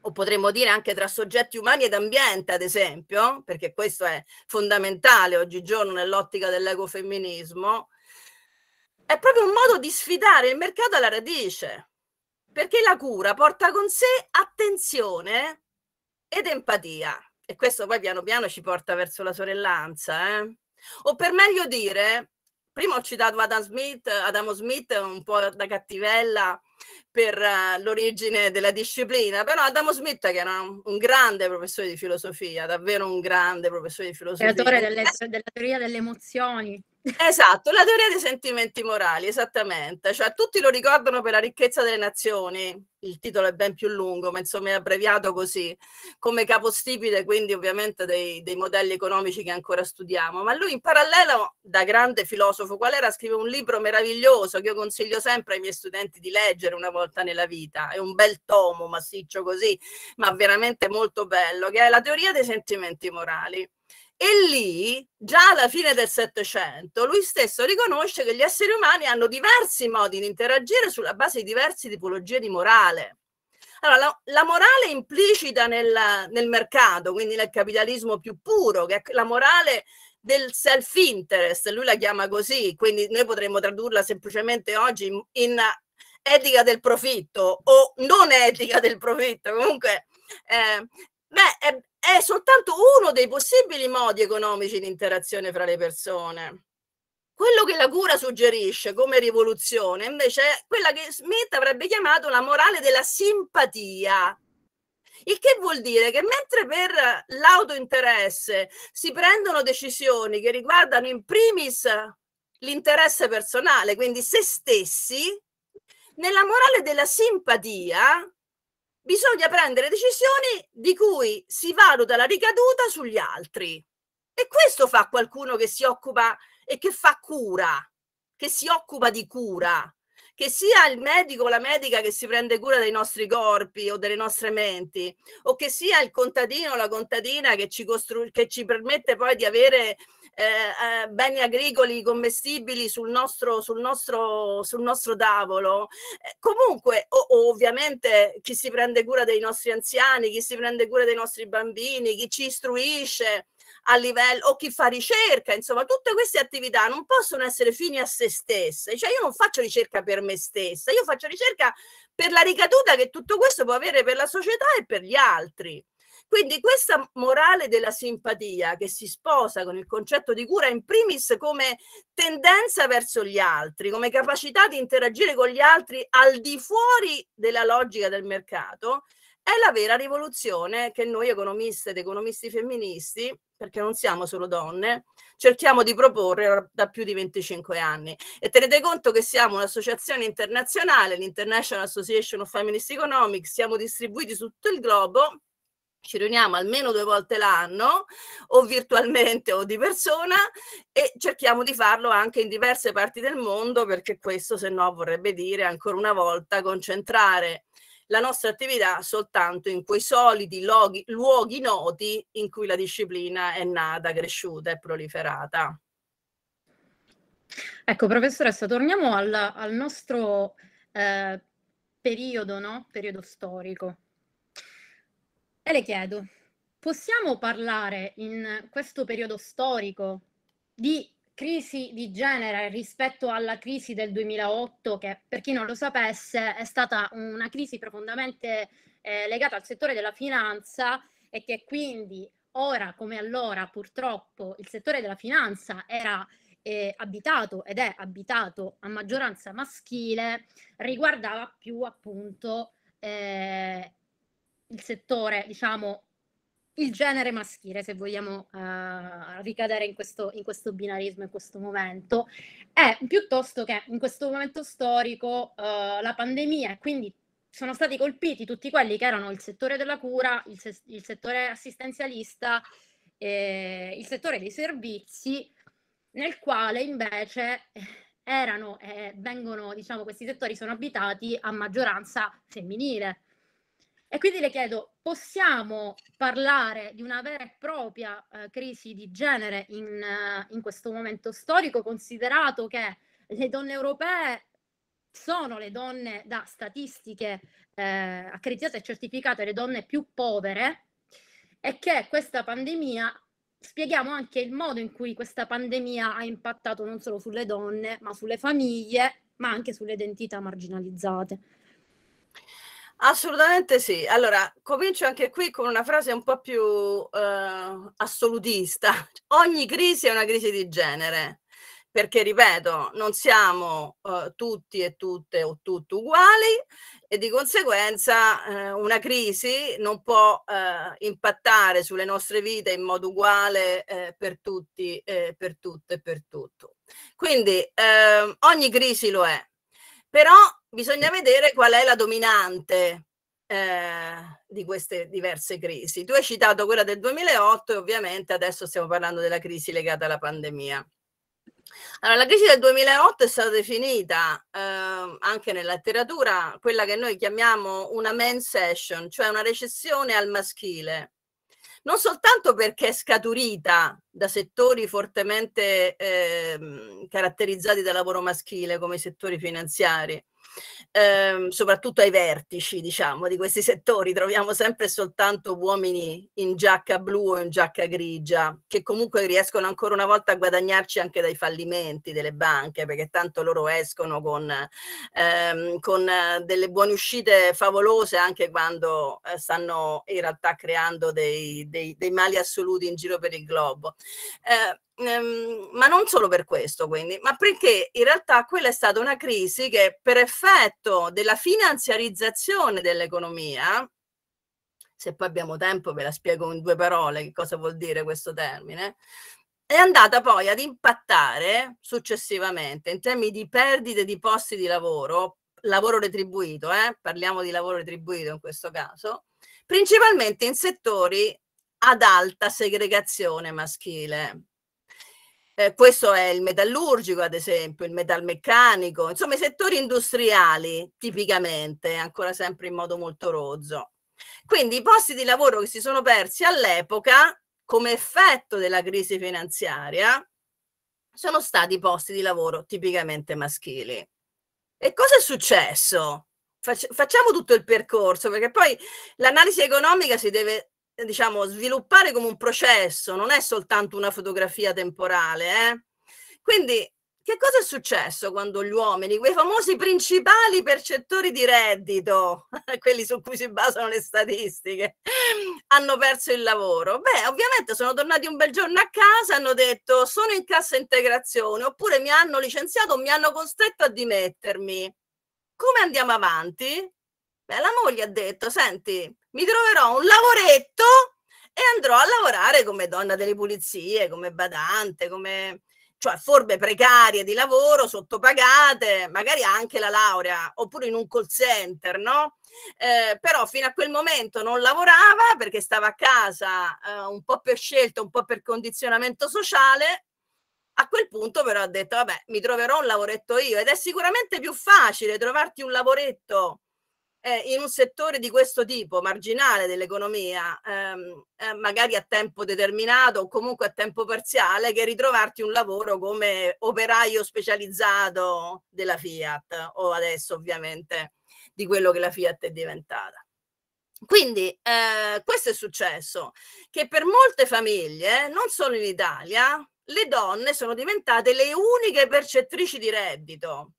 o potremmo dire anche tra soggetti umani ed ambiente, ad esempio, perché questo è fondamentale oggigiorno nell'ottica dell'ecofemminismo, è proprio un modo di sfidare il mercato alla radice, perché la cura porta con sé attenzione ed empatia e questo poi piano piano ci porta verso la sorellanza, eh? o per meglio dire, prima ho citato Adam Smith, Adamo Smith un po' da cattivella per uh, l'origine della disciplina, però Adamo Smith che era un, un, grande professore di filosofia, davvero un grande professore di filosofia. Creatore delle,
della teoria delle emozioni.
Esatto, la teoria dei sentimenti morali, esattamente. Cioè, tutti lo ricordano per la ricchezza delle nazioni, il titolo è ben più lungo, ma insomma è abbreviato così, come capostipite quindi ovviamente dei, dei modelli economici che ancora studiamo. Ma lui in parallelo, da grande filosofo qual era, scrive un libro meraviglioso che io consiglio sempre ai miei studenti di leggere una volta nella vita. È un bel tomo massiccio così, ma veramente molto bello, che è La teoria dei sentimenti morali e lì, già alla fine del Settecento, lui stesso riconosce che gli esseri umani hanno diversi modi di interagire sulla base di diverse tipologie di morale. Allora, la, la morale implicita nel, nel, mercato, quindi nel capitalismo più puro, che è la morale del self-interest, lui la chiama così, quindi noi potremmo tradurla semplicemente oggi in, in etica del profitto o non etica del profitto, comunque eh, Beh, è, è soltanto uno dei possibili modi economici di interazione fra le persone. Quello che la cura suggerisce come rivoluzione invece è quella che Smith avrebbe chiamato la morale della simpatia. Il che vuol dire che mentre per l'autointeresse si prendono decisioni che riguardano in primis l'interesse personale, quindi se stessi, nella morale della simpatia bisogna prendere decisioni di cui si valuta la ricaduta sugli altri. E questo fa qualcuno che si occupa e che fa cura, che si occupa di cura, che sia il medico o la medica che si prende cura dei nostri corpi o delle nostre menti, o che sia il contadino o la contadina che ci, costru- che ci permette poi di avere eh, eh, beni agricoli commestibili sul nostro, sul nostro, sul nostro tavolo, eh, comunque o, ovviamente chi si prende cura dei nostri anziani, chi si prende cura dei nostri bambini, chi ci istruisce a livello o chi fa ricerca, insomma, tutte queste attività non possono essere fini a se stesse, cioè io non faccio ricerca per me stessa, io faccio ricerca per la ricaduta che tutto questo può avere per la società e per gli altri. Quindi questa morale della simpatia che si sposa con il concetto di cura in primis come tendenza verso gli altri, come capacità di interagire con gli altri al di fuori della logica del mercato, è la vera rivoluzione che noi economiste ed economisti femministi, perché non siamo solo donne, cerchiamo di proporre da più di 25 anni. E tenete conto che siamo un'associazione internazionale, l'International Association of Feminist Economics, siamo distribuiti su tutto il globo ci riuniamo almeno due volte l'anno o virtualmente o di persona e cerchiamo di farlo anche in diverse parti del mondo perché questo se no vorrebbe dire ancora una volta concentrare la nostra attività soltanto in quei soliti loghi, luoghi noti in cui la disciplina è nata, cresciuta e proliferata.
Ecco, professoressa, torniamo al, al nostro eh, periodo, no? periodo storico e le chiedo, possiamo parlare in questo periodo storico di crisi di genere rispetto alla crisi del 2008, che per chi non lo sapesse è stata una crisi profondamente eh, legata al settore della finanza e che quindi ora come allora purtroppo il settore della finanza era eh, abitato ed è abitato a maggioranza maschile, riguardava più appunto eh, il settore, diciamo, il genere maschile, se vogliamo uh, ricadere in questo, in questo, binarismo in questo momento, è piuttosto che in questo momento storico uh, la pandemia e quindi sono stati colpiti tutti quelli che erano il settore della cura, il, se- il settore assistenzialista, eh, il settore dei servizi, nel quale invece erano e eh, vengono, diciamo, questi settori sono abitati a maggioranza femminile e quindi le chiedo, possiamo parlare di una vera e propria eh, crisi di genere in, eh, in, questo momento storico, considerato che le donne europee sono le donne da statistiche eh, accreditate e certificate, le donne più povere, e che questa pandemia, spieghiamo anche il modo in cui questa pandemia ha impattato non solo sulle donne, ma sulle famiglie, ma anche
sulle identità marginalizzate. Assolutamente sì. Allora, comincio anche qui con una frase un po' più eh, assolutista. Ogni crisi è una crisi di genere, perché, ripeto, non siamo eh, tutti e tutte o tutti uguali e di conseguenza eh, una crisi non può eh, impattare sulle nostre vite in modo uguale eh, per tutti, eh, per tutte e per tutto. Quindi ehm, ogni crisi lo è, però bisogna vedere qual è la dominante eh, di queste diverse crisi. Tu hai citato quella del 2008 e ovviamente adesso stiamo parlando della crisi legata alla pandemia. Allora, la crisi del 2008 è stata definita eh, anche nella letteratura quella che noi chiamiamo una man session, cioè una recessione al maschile, non soltanto perché è scaturita da settori fortemente eh, caratterizzati dal lavoro maschile come i settori finanziari, ehm, soprattutto ai vertici, diciamo, di questi settori. Troviamo sempre soltanto uomini in giacca blu o in giacca grigia, che comunque riescono ancora una volta a guadagnarci anche dai fallimenti delle banche, perché tanto loro escono con, ehm, con eh, delle buone uscite favolose anche quando eh, stanno in realtà creando dei, dei, dei mali assoluti in giro per il globo. Eh, ehm, ma non solo per questo, quindi, ma perché in realtà quella è stata una crisi che per effetto della finanziarizzazione dell'economia, se poi abbiamo tempo ve la spiego in due parole che cosa vuol dire questo termine, è andata poi ad impattare successivamente in termini di perdite di posti di lavoro, lavoro retribuito, eh? parliamo di lavoro retribuito in questo caso, principalmente in settori ad alta segregazione maschile. Eh, questo è il metallurgico, ad esempio, il metalmeccanico, insomma i settori industriali tipicamente, ancora sempre in modo molto rozzo. Quindi i posti di lavoro che si sono persi all'epoca, come effetto della crisi finanziaria, sono stati posti di lavoro tipicamente maschili. E cosa è successo? Facciamo tutto il percorso, perché poi l'analisi economica si deve diciamo, sviluppare come un processo, non è soltanto una fotografia temporale. Eh? Quindi, che cosa è successo quando gli uomini, quei famosi principali percettori di reddito, quelli su cui si basano le statistiche, hanno perso il lavoro? Beh, ovviamente sono tornati un bel giorno a casa e hanno detto sono in cassa integrazione oppure mi hanno licenziato, mi hanno costretto a dimettermi. Come andiamo avanti? Beh, la moglie ha detto, senti, mi troverò un lavoretto e andrò a lavorare come donna delle pulizie, come badante, come cioè forme precarie di lavoro, sottopagate, magari anche la laurea, oppure in un call center, no? Eh, però fino a quel momento non lavorava perché stava a casa eh, un po' per scelta, un po' per condizionamento sociale. A quel punto però ha detto, vabbè, mi troverò un lavoretto io ed è sicuramente più facile trovarti un lavoretto eh, in un settore di questo tipo, marginale dell'economia, ehm, eh, magari a tempo determinato o comunque a tempo parziale, che ritrovarti un lavoro come operaio specializzato della Fiat o adesso ovviamente di quello che la Fiat è diventata. Quindi eh, questo è successo, che per molte famiglie, non solo in Italia, le donne sono diventate le uniche percettrici di reddito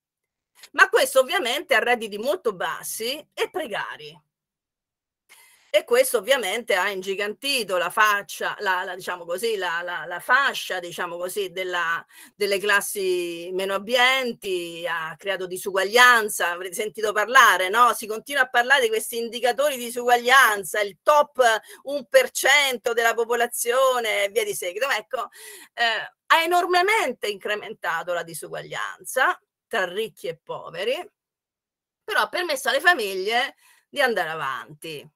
ma questo ovviamente a redditi molto bassi e precari. E questo ovviamente ha ingigantito la faccia, la, la, diciamo così, la, la fascia diciamo così, della, delle classi meno abbienti, ha creato disuguaglianza, avrete sentito parlare, no? si continua a parlare di questi indicatori di disuguaglianza, il top 1% della popolazione e via di seguito. Ecco, eh, ha enormemente incrementato la disuguaglianza tra ricchi e poveri, però ha permesso alle famiglie di andare avanti.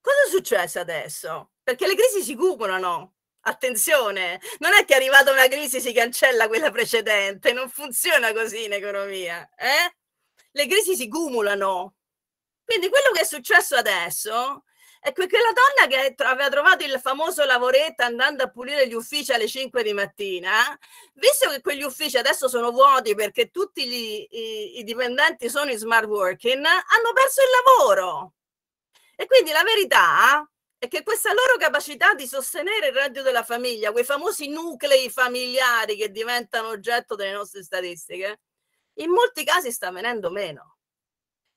Cosa è successo adesso? Perché le crisi si cumulano. Attenzione, non è che è arrivata una crisi si cancella quella precedente, non funziona così in economia. Eh? Le crisi si cumulano. Quindi quello che è successo adesso Ecco, quella donna che aveva trovato il famoso lavoretto andando a pulire gli uffici alle 5 di mattina, visto che quegli uffici adesso sono vuoti perché tutti gli, i, i dipendenti sono in smart working, hanno perso il lavoro. E quindi la verità è che questa loro capacità di sostenere il reddito della famiglia, quei famosi nuclei familiari che diventano oggetto delle nostre statistiche, in molti casi sta venendo meno.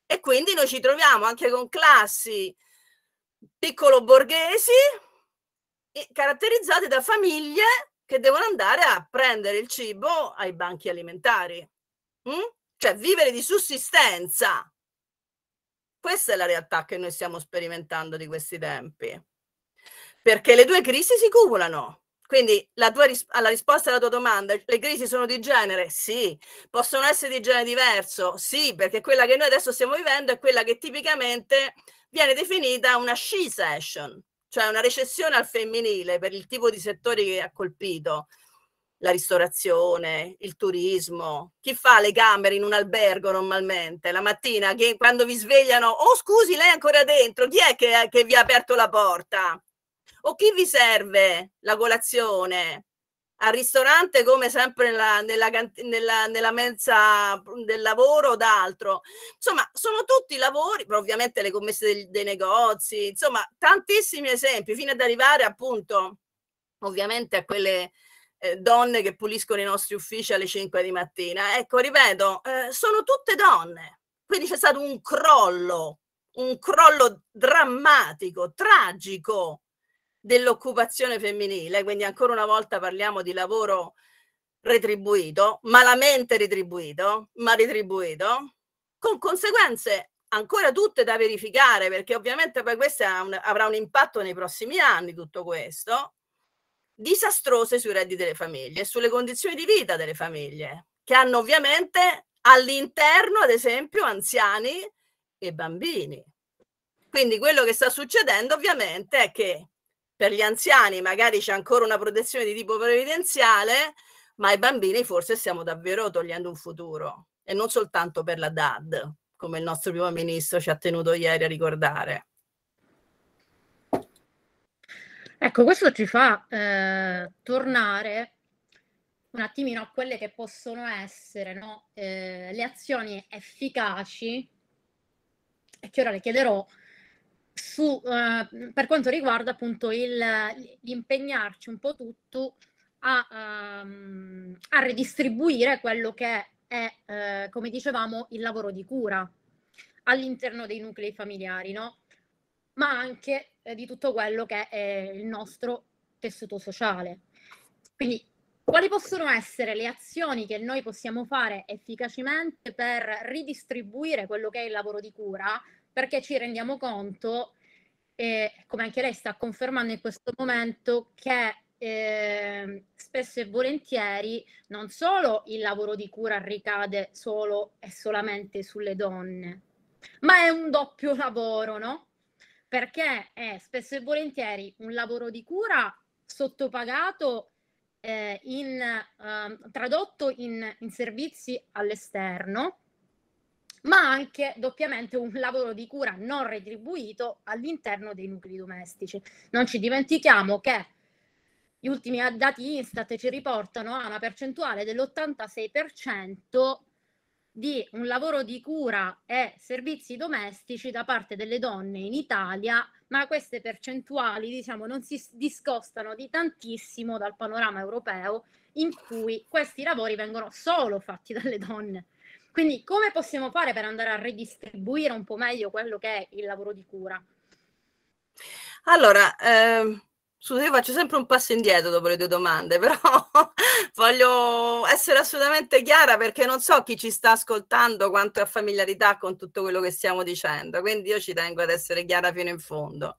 E quindi noi ci troviamo anche con classi piccolo borghesi caratterizzati da famiglie che devono andare a prendere il cibo ai banchi alimentari, mm? cioè vivere di sussistenza. Questa è la realtà che noi stiamo sperimentando di questi tempi, perché le due crisi si cumulano. Quindi la tua ris- alla risposta alla tua domanda, le crisi sono di genere? Sì. Possono essere di genere diverso? Sì, perché quella che noi adesso stiamo vivendo è quella che tipicamente viene definita una she session, cioè una recessione al femminile per il tipo di settori che ha colpito la ristorazione, il turismo, chi fa le camere in un albergo normalmente la mattina che quando vi svegliano, oh scusi lei è ancora dentro, chi è che, che vi ha aperto la porta? O chi vi serve la colazione? al ristorante come sempre nella, nella, nella, nella mensa del lavoro o da Insomma, sono tutti lavori, ovviamente le commesse dei, dei negozi, insomma, tantissimi esempi, fino ad arrivare appunto, ovviamente, a quelle eh, donne che puliscono i nostri uffici alle 5 di mattina. Ecco, ripeto, eh, sono tutte donne. Quindi c'è stato un crollo, un crollo drammatico, tragico dell'occupazione femminile, quindi ancora una volta parliamo di lavoro retribuito, malamente retribuito, ma retribuito, con conseguenze ancora tutte da verificare, perché ovviamente poi questo avrà un impatto nei prossimi anni, tutto questo, disastrose sui redditi delle famiglie e sulle condizioni di vita delle famiglie, che hanno ovviamente all'interno, ad esempio, anziani e bambini. Quindi quello che sta succedendo ovviamente è che per gli anziani magari c'è ancora una protezione di tipo previdenziale, ma ai bambini forse stiamo davvero togliendo un futuro e non soltanto per la DAD, come il nostro primo ministro ci ha tenuto ieri a ricordare.
Ecco, questo ci fa eh, tornare un attimino a quelle che possono essere no? eh, le azioni efficaci, e che ora le chiederò su, eh, per quanto riguarda appunto il, l'impegnarci un po' tutto a, um, a ridistribuire quello che è, eh, come dicevamo, il lavoro di cura all'interno dei nuclei familiari, no? ma anche eh, di tutto quello che è il nostro tessuto sociale. Quindi quali possono essere le azioni che noi possiamo fare efficacemente per ridistribuire quello che è il lavoro di cura perché ci rendiamo conto, eh, come anche lei sta confermando in questo momento, che eh, spesso e volentieri non solo il lavoro di cura ricade solo e solamente sulle donne, ma è un doppio lavoro, no? Perché è spesso e volentieri un lavoro di cura sottopagato eh, in, eh, tradotto in, in servizi all'esterno, ma anche doppiamente un lavoro di cura non retribuito all'interno dei nuclei domestici. Non ci dimentichiamo che gli ultimi dati Instat ci riportano a una percentuale dell'86% di un lavoro di cura e servizi domestici da parte delle donne in Italia, ma queste percentuali diciamo, non si discostano di tantissimo dal panorama europeo in cui questi lavori vengono solo fatti dalle donne. Quindi come possiamo fare per andare a ridistribuire un po' meglio quello che è il lavoro di cura?
Allora, ehm, Scusa, io faccio sempre un passo indietro dopo le due domande, però voglio essere assolutamente chiara perché non so chi ci sta ascoltando quanto ha familiarità con tutto quello che stiamo dicendo, quindi io ci tengo ad essere chiara fino in fondo.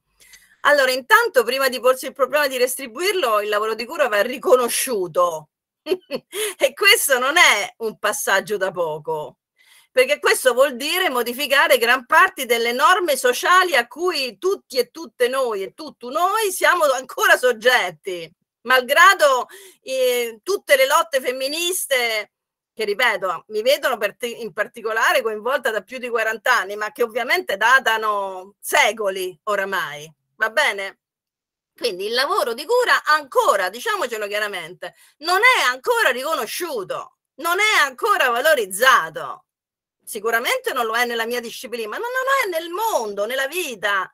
Allora, intanto, prima di porsi il problema di restribuirlo, il lavoro di cura va riconosciuto, e questo non è un passaggio da poco, perché questo vuol dire modificare gran parte delle norme sociali a cui tutti e tutte noi e tutto noi siamo ancora soggetti, malgrado eh, tutte le lotte femministe che ripeto, mi vedono per te, in particolare coinvolta da più di 40 anni, ma che ovviamente datano secoli oramai. Va bene? Quindi il lavoro di cura ancora, diciamocelo chiaramente, non è ancora riconosciuto, non è ancora valorizzato. Sicuramente non lo è nella mia disciplina, ma non lo è nel mondo, nella vita,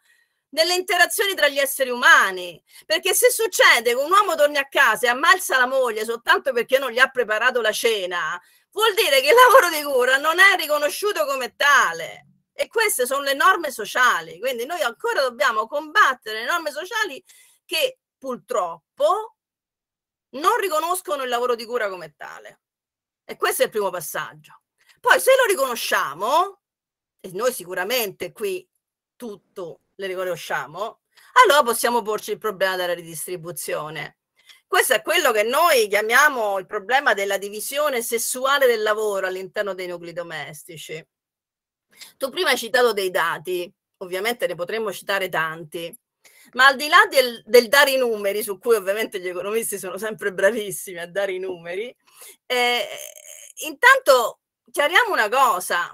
nelle interazioni tra gli esseri umani. Perché se succede che un uomo torni a casa e ammalza la moglie soltanto perché non gli ha preparato la cena, vuol dire che il lavoro di cura non è riconosciuto come tale. E queste sono le norme sociali, quindi noi ancora dobbiamo combattere le norme sociali che purtroppo non riconoscono il lavoro di cura come tale. E questo è il primo passaggio. Poi se lo riconosciamo, e noi sicuramente qui tutto le riconosciamo, allora possiamo porci il problema della ridistribuzione. Questo è quello che noi chiamiamo il problema della divisione sessuale del lavoro all'interno dei nuclei domestici. Tu prima hai citato dei dati, ovviamente ne potremmo citare tanti, ma al di là del, del, dare i numeri, su cui ovviamente gli economisti sono sempre bravissimi a dare i numeri, eh, intanto chiariamo una cosa.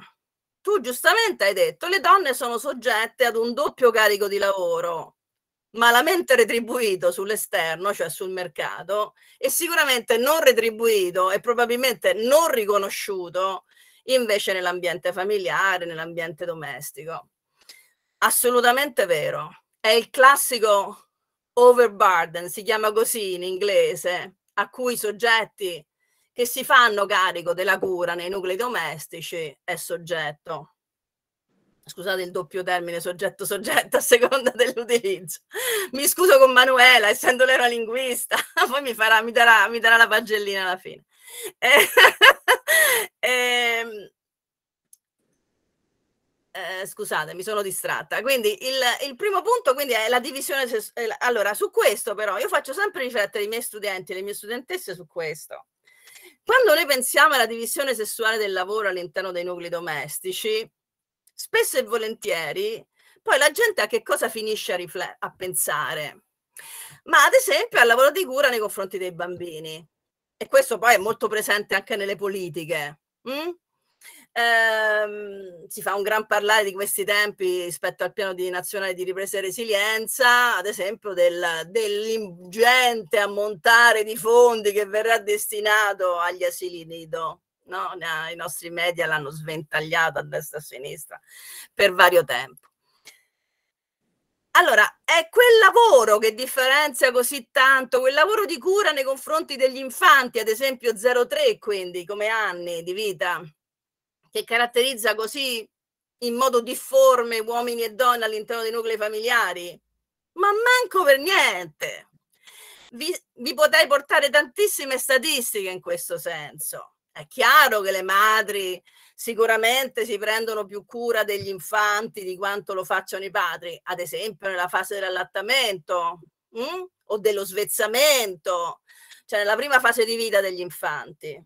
Tu giustamente hai detto che le donne sono soggette ad un doppio carico di lavoro malamente retribuito sull'esterno, cioè sul mercato, e sicuramente non retribuito e probabilmente non riconosciuto invece nell'ambiente familiare, nell'ambiente domestico. Assolutamente vero è il classico overburden, si chiama così in inglese, a cui i soggetti che si fanno carico della cura nei nuclei domestici è soggetto. Scusate il doppio termine soggetto-soggetto a seconda dell'utilizzo. Mi scuso con Manuela, essendo lei una linguista, poi mi, farà, mi, darà, mi darà la pagellina alla fine. Eh, eh, eh, scusate, mi sono distratta. Quindi il, il primo punto quindi, è la divisione. Eh, allora, su questo però io faccio sempre riflettere i miei studenti e le mie studentesse su questo. Quando noi pensiamo alla divisione sessuale del lavoro all'interno dei nuclei domestici, spesso e volentieri poi la gente a che cosa finisce a, a pensare? Ma ad esempio al lavoro di cura nei confronti dei bambini. E questo poi è molto presente anche nelle politiche. Mm? Ehm, si fa un gran parlare di questi tempi rispetto al piano di nazionale di ripresa e resilienza, ad esempio del, dell'ingente ammontare di fondi che verrà destinato agli asili nido. No? I nostri media l'hanno sventagliato a destra e a sinistra per vario tempo. Allora, è quel lavoro che differenzia così tanto, quel lavoro di cura nei confronti degli infanti, ad esempio 03, quindi come anni di vita, che caratterizza così in modo difforme uomini e donne all'interno dei nuclei familiari? Ma manco per niente. Vi, vi potrei portare tantissime statistiche in questo senso. È chiaro che le madri sicuramente si prendono più cura degli infanti di quanto lo facciano i padri, ad esempio nella fase dell'allattamento mh? Mm? o dello svezzamento, cioè nella prima fase di vita degli infanti.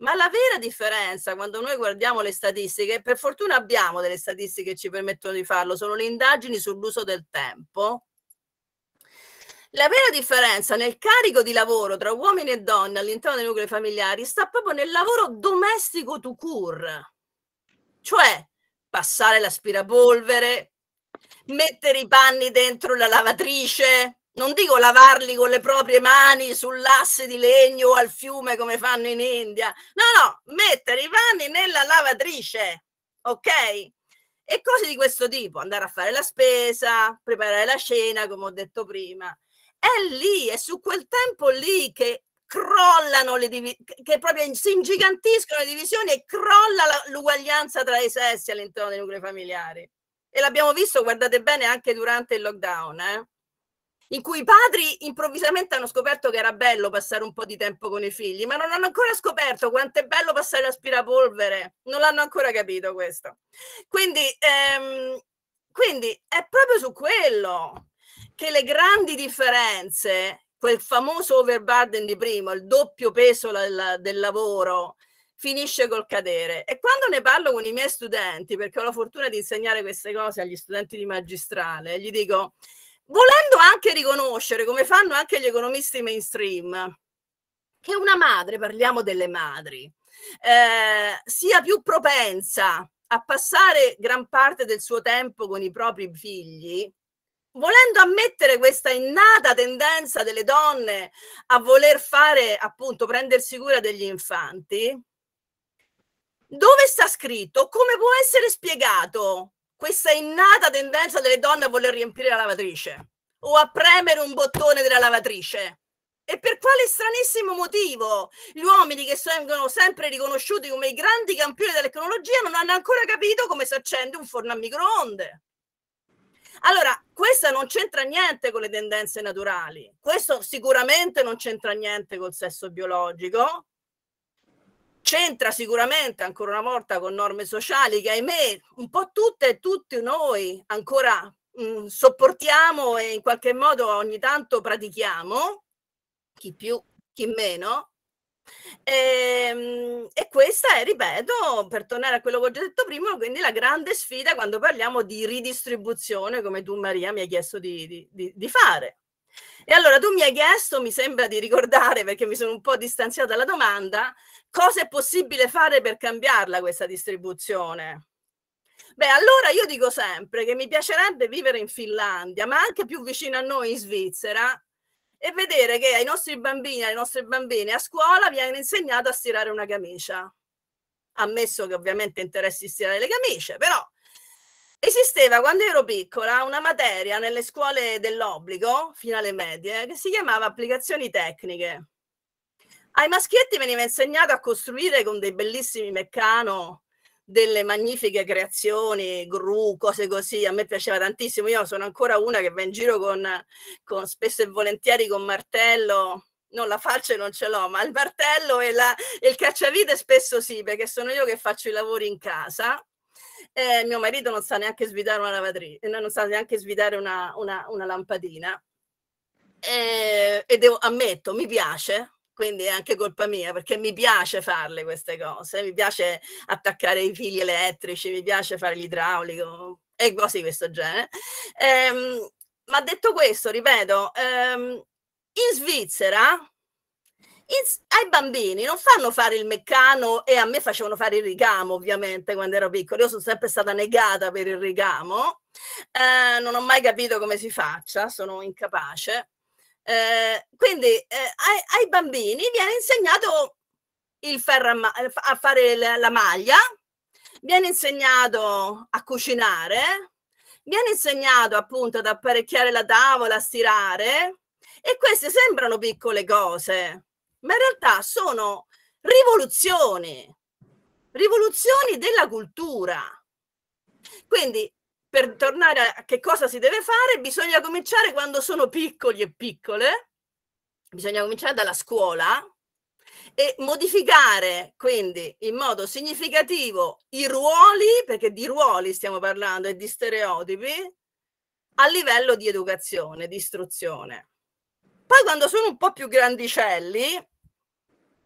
Ma la vera differenza quando noi guardiamo le statistiche, per fortuna abbiamo delle statistiche che ci permettono di farlo, sono le indagini sull'uso del tempo. La vera differenza nel carico di lavoro tra uomini e donne all'interno dei nuclei familiari sta proprio nel lavoro domestico to cure, cioè passare l'aspirapolvere, mettere i panni dentro la lavatrice, non dico lavarli con le proprie mani sull'asse di legno o al fiume come fanno in India, no, no, mettere i panni nella lavatrice, ok? E cose di questo tipo, andare a fare la spesa, preparare la cena, come ho detto prima. È lì, è su quel tempo lì che crollano le divisioni, che proprio si ingigantiscono le divisioni e crolla la- l'uguaglianza tra i sessi all'interno dei nuclei familiari. E l'abbiamo visto, guardate bene, anche durante il lockdown. Eh? in cui i padri improvvisamente hanno scoperto che era bello passare un po' di tempo con i figli, ma non hanno ancora scoperto quanto è bello passare l'aspirapolvere, non l'hanno ancora capito questo. Quindi, ehm, quindi è proprio su quello che le grandi differenze, quel famoso overburden di primo, il doppio peso del, del lavoro, finisce col cadere. E quando ne parlo con i miei studenti, perché ho la fortuna di insegnare queste cose agli studenti di magistrale, gli dico, volendo anche riconoscere, come fanno anche gli economisti mainstream, che una madre, parliamo delle madri, eh, sia più propensa a passare gran parte del suo tempo con i propri figli, volendo ammettere questa innata tendenza delle donne a voler fare, appunto, prendersi cura degli infanti, dove sta scritto, come può essere spiegato questa innata tendenza delle donne a voler riempire la lavatrice o a premere un bottone della lavatrice. E per quale stranissimo motivo gli uomini che vengono sempre riconosciuti come i grandi campioni della tecnologia non hanno ancora capito come si accende un forno a microonde? Allora, questa non c'entra niente con le tendenze naturali, questo sicuramente non c'entra niente col sesso biologico, c'entra sicuramente ancora una volta con norme sociali che ahimè un po' tutte e tutti noi ancora mh, mm, sopportiamo e in qualche modo ogni tanto pratichiamo, chi più, chi meno. E, ehm, e, questa è, ripeto, per tornare a quello che ho già detto prima, quindi la grande sfida quando parliamo di ridistribuzione, come tu Maria mi hai chiesto di, di, di fare. E allora tu mi hai chiesto, mi sembra di ricordare perché mi sono un po' distanziata dalla domanda, cosa è possibile fare per cambiarla questa distribuzione? Beh, allora io dico sempre che mi piacerebbe vivere in Finlandia, ma anche più vicino a noi in Svizzera, e vedere che ai nostri bambini, alle nostre bambine a scuola viene insegnato a stirare una camicia. Ammesso che ovviamente interessi stirare le camicie, però Esisteva quando ero piccola una materia nelle scuole dell'obbligo, fino alle medie, che si chiamava applicazioni tecniche. Ai maschietti veniva insegnato a costruire con dei bellissimi meccano delle magnifiche creazioni, gru, cose così. A me piaceva tantissimo. Io sono ancora una che va in giro con, con spesso e volentieri con martello. Non la falce non ce l'ho, ma il martello e, la, e il cacciavite spesso sì, perché sono io che faccio i lavori in casa eh, mio marito non sa neanche svidare una lavatrice, eh, non sa neanche svidare una, una, una lampadina. E, e devo, ammetto, mi piace, quindi è anche colpa mia perché mi piace farle queste cose, mi piace attaccare i fili elettrici, mi piace fare l'idraulico e cose di questo genere. Ehm, ma detto questo, ripeto, ehm, in Svizzera ai bambini non fanno fare il meccano e a me facevano fare il ricamo ovviamente quando ero piccola, io sono sempre stata negata per il ricamo, eh, non ho mai capito come si faccia, sono incapace. Eh, quindi eh, ai, ai, bambini viene insegnato il ferro a, eh, a fare la, la maglia, viene insegnato a cucinare, viene insegnato appunto ad apparecchiare la tavola, a stirare e queste sembrano piccole cose, ma in realtà sono rivoluzioni, rivoluzioni della cultura. Quindi, per tornare a che cosa si deve fare, bisogna cominciare quando sono piccoli e piccole, bisogna cominciare dalla scuola e modificare quindi in modo significativo i ruoli, perché di ruoli stiamo parlando e di stereotipi, a livello di educazione, di istruzione. Poi quando sono un po' più grandicelli,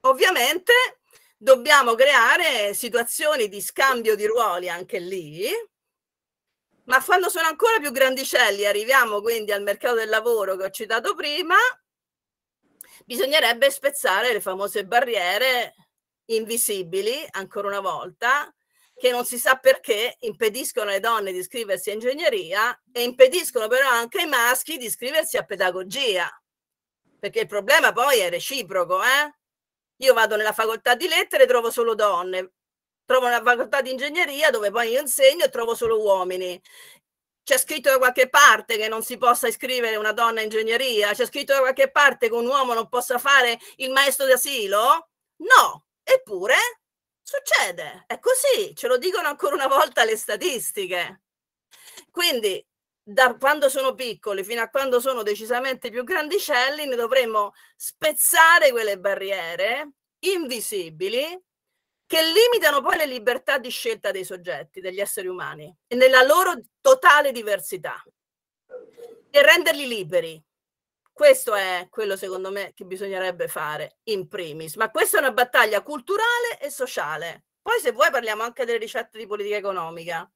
Ovviamente dobbiamo creare situazioni di scambio di ruoli anche lì, ma quando sono ancora più grandicelli, arriviamo quindi al mercato del lavoro che ho citato prima, bisognerebbe spezzare le famose barriere invisibili, ancora una volta, che non si sa perché impediscono alle donne di iscriversi a ingegneria e impediscono però anche ai maschi di iscriversi a pedagogia. Perché il problema poi è reciproco, eh? Io vado nella facoltà di lettere e trovo solo donne, trovo una facoltà di ingegneria dove poi io insegno e trovo solo uomini. C'è scritto da qualche parte che non si possa iscrivere una donna in ingegneria? C'è scritto da qualche parte che un uomo non possa fare il maestro d'asilo? No, eppure succede, è così, ce lo dicono ancora una volta le statistiche. Quindi da quando sono piccoli fino a quando sono decisamente più grandicelli, noi dovremmo spezzare quelle barriere invisibili che limitano poi le libertà di scelta dei soggetti, degli esseri umani, e nella loro totale diversità, e renderli liberi. Questo è quello, secondo me, che bisognerebbe fare in primis. Ma questa è una battaglia culturale e sociale. Poi, se vuoi, parliamo anche delle ricette di politica economica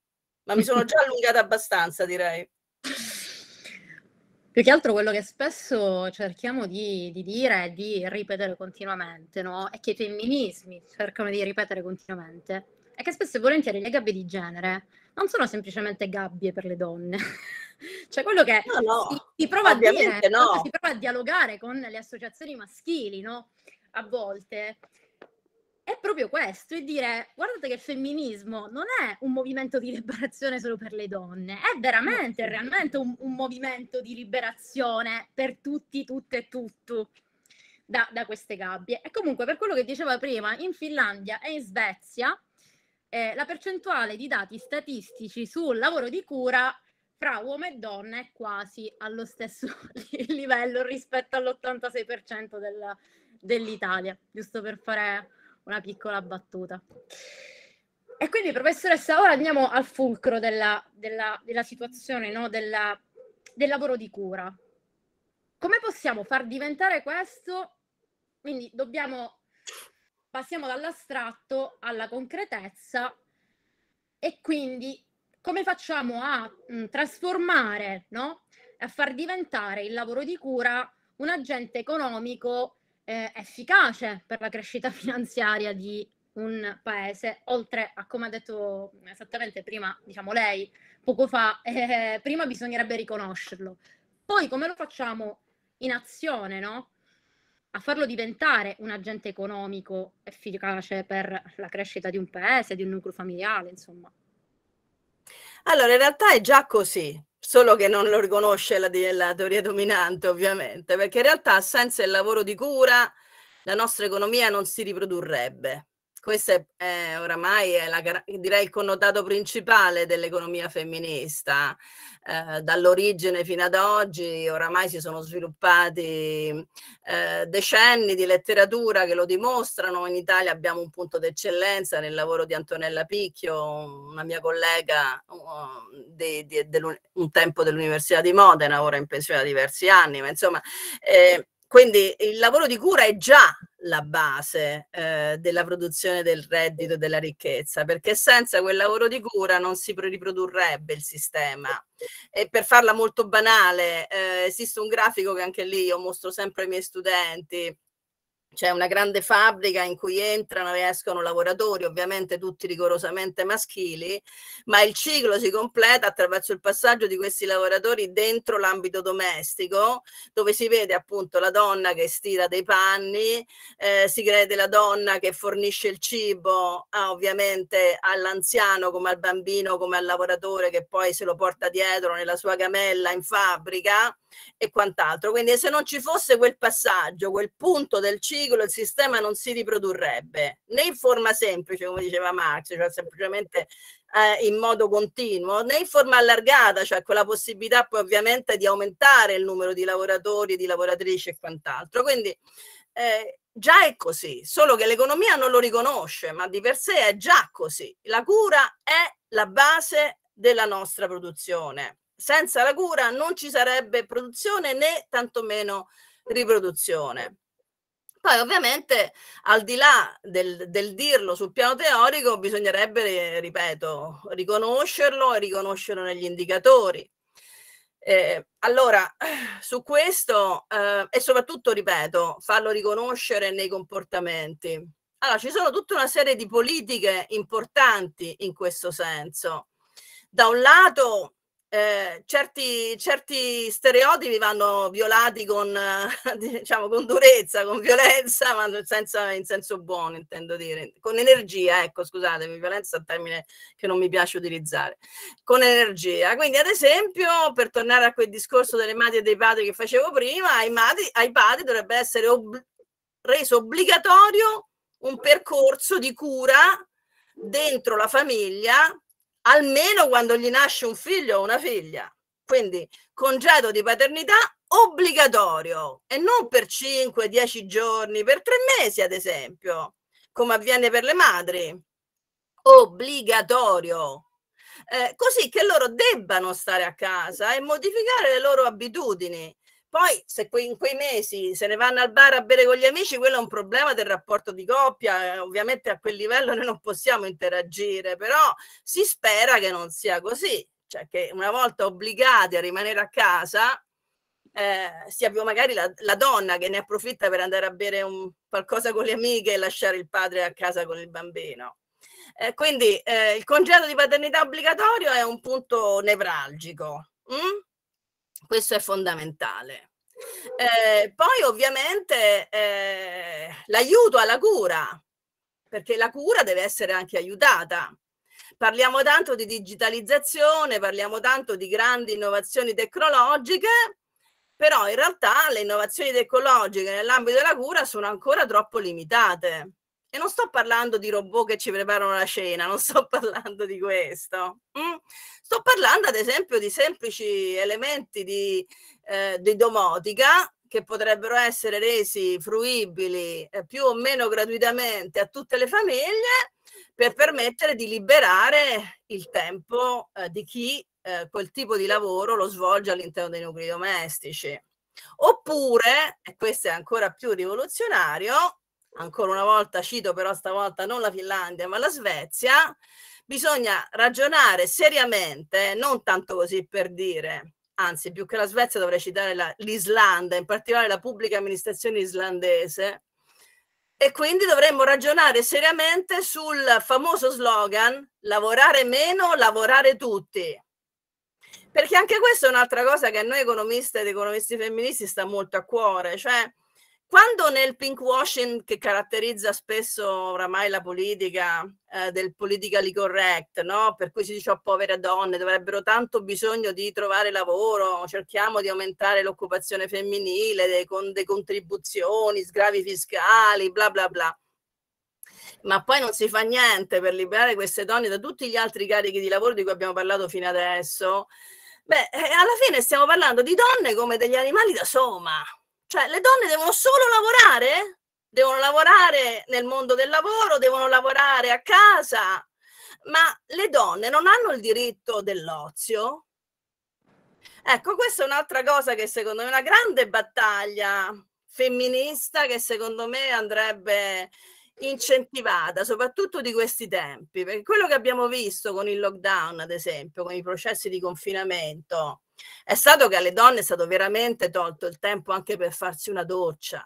ma mi sono già allungata abbastanza, direi.
Più che altro quello che spesso cerchiamo di, di dire e di ripetere continuamente, no? È che i femminismi cercano di ripetere continuamente. È che spesso e volentieri le gabbie di genere non sono semplicemente gabbie per le donne. cioè quello che no, no. Si, si, prova dire, no. si prova a dialogare con le associazioni maschili, no? A volte è proprio questo, è dire guardate che il femminismo non è un movimento di liberazione solo per le donne, è veramente, è realmente un, un movimento di liberazione per tutti, tutte e tutto. Da, da, queste gabbie. E comunque, per quello che diceva prima, in Finlandia e in Svezia eh, la percentuale di dati statistici sul lavoro di cura fra uomo e donna è quasi allo stesso livello rispetto all'86% della, dell'Italia, giusto per fare una piccola battuta. E quindi, professoressa, ora andiamo al fulcro della, della, della situazione, no? della, del lavoro di cura. Come possiamo far diventare questo? Quindi dobbiamo, passiamo dall'astratto alla concretezza e quindi come facciamo a mh, mm, trasformare, no? a far diventare il lavoro di cura un agente economico eh, efficace per la crescita finanziaria di un paese, oltre a come ha detto esattamente prima, diciamo lei, poco fa, eh, prima bisognerebbe riconoscerlo. Poi come lo facciamo in azione, no? A farlo diventare un agente economico efficace per la crescita di un paese, di un nucleo familiare, insomma.
Allora, in realtà è già così, solo che non lo riconosce la, la teoria dominante ovviamente, perché in realtà senza il lavoro di cura la nostra economia non si riprodurrebbe questo è, è oramai è la, direi il connotato principale dell'economia femminista. Eh, dall'origine fino ad oggi oramai si sono sviluppati mm, eh, decenni di letteratura che lo dimostrano. In Italia abbiamo un punto d'eccellenza nel lavoro di Antonella Picchio, una mia collega uh, di, di, un tempo dell'Università di Modena, ora in pensione da diversi anni, ma insomma... Eh, quindi il lavoro di cura è già la base eh, della produzione del reddito e della ricchezza, perché senza quel lavoro di cura non si riprodurrebbe il sistema. E per farla molto banale, eh, esiste un grafico che anche lì io mostro sempre ai miei studenti, c'è una grande fabbrica in cui entrano e escono lavoratori, ovviamente tutti rigorosamente maschili, ma il ciclo si completa attraverso il passaggio di questi lavoratori dentro l'ambito domestico, dove si vede appunto la donna che stira dei panni, eh, si crede la donna che fornisce il cibo ah, ovviamente all'anziano come al bambino, come al lavoratore che poi se lo porta dietro nella sua gamella in fabbrica e quant'altro. Quindi se non ci fosse quel passaggio, quel punto del ciclo, il sistema non si riprodurrebbe né in forma semplice, come diceva Max, cioè semplicemente eh, in modo continuo, né in forma allargata, cioè con la possibilità poi ovviamente di aumentare il numero di lavoratori, di lavoratrici e quant'altro. Quindi eh, già è così, solo che l'economia non lo riconosce, ma di per sé è già così. La cura è la base della nostra produzione senza la cura non ci sarebbe produzione né tantomeno riproduzione. Poi ovviamente al di là del, del, dirlo sul piano teorico bisognerebbe, ripeto, riconoscerlo e riconoscerlo negli indicatori. Eh, allora, su questo eh, e soprattutto, ripeto, farlo riconoscere nei comportamenti. Allora, ci sono tutta una serie di politiche importanti in questo senso. Da un lato eh, certi, certi, stereotipi vanno violati con, diciamo, con durezza, con violenza, ma senza, in senso buono, intendo dire, con energia, ecco, scusatemi, violenza è un termine che non mi piace utilizzare, con energia. Quindi, ad esempio, per tornare a quel discorso delle madri e dei padri che facevo prima, ai, madri, ai padri dovrebbe essere ob- reso obbligatorio un percorso di cura dentro la famiglia almeno quando gli nasce un figlio o una figlia. Quindi congedo di paternità obbligatorio e non per 5-10 giorni, per tre mesi ad esempio, come avviene per le madri. Obbligatorio. Eh, così che loro debbano stare a casa e modificare le loro abitudini. Poi se in quei mesi se ne vanno al bar a bere con gli amici, quello è un problema del rapporto di coppia, eh, ovviamente a quel livello noi non possiamo interagire, però si spera che non sia così, cioè che una volta obbligati a rimanere a casa, eh, sia più magari la, la, donna che ne approfitta per andare a bere un, qualcosa con le amiche e lasciare il padre a casa con il bambino. Eh, quindi eh, il congedo di paternità obbligatorio è un punto nevralgico. Mm? Questo è fondamentale. Eh, poi ovviamente eh, l'aiuto alla cura, perché la cura deve essere anche aiutata. Parliamo tanto di digitalizzazione, parliamo tanto di grandi innovazioni tecnologiche, però in realtà le innovazioni tecnologiche nell'ambito della cura sono ancora troppo limitate. E non sto parlando di robot che ci preparano la cena, non sto parlando di questo. Mm? Sto parlando, ad esempio, di semplici elementi di, eh, di domotica che potrebbero essere resi fruibili eh, più o meno gratuitamente a tutte le famiglie per permettere di liberare il tempo eh, di chi eh, quel tipo di lavoro lo svolge all'interno dei nuclei domestici. Oppure, e questo è ancora più rivoluzionario, ancora una volta cito però stavolta non la Finlandia ma la Svezia, bisogna ragionare seriamente, non tanto così per dire, anzi più che la Svezia dovrei citare la, l'Islanda, in particolare la pubblica amministrazione islandese, e quindi dovremmo ragionare seriamente sul famoso slogan lavorare meno, lavorare tutti. Perché anche questa è un'altra cosa che a noi economiste ed economisti femministi sta molto a cuore, cioè quando nel pinkwashing che caratterizza spesso oramai la politica eh, del politically correct, no? per cui si dice a oh, povere donne dovrebbero tanto bisogno di trovare lavoro, cerchiamo di aumentare l'occupazione femminile de, con decontribuzioni, sgravi fiscali, bla bla bla. Ma poi non si fa niente per liberare queste donne da tutti gli altri carichi di lavoro di cui abbiamo parlato fino adesso. Beh, eh, alla fine stiamo parlando di donne come degli animali da soma cioè, le donne devono solo lavorare? Devono lavorare nel mondo del lavoro, devono lavorare a casa, ma le donne non hanno il diritto dell'ozio? Ecco, questa è un'altra cosa che secondo me è una grande battaglia femminista che secondo me andrebbe incentivata, soprattutto di questi tempi, perché quello che abbiamo visto con il lockdown, ad esempio, con i processi di confinamento, è stato che alle donne è stato veramente tolto il tempo anche per farsi una doccia,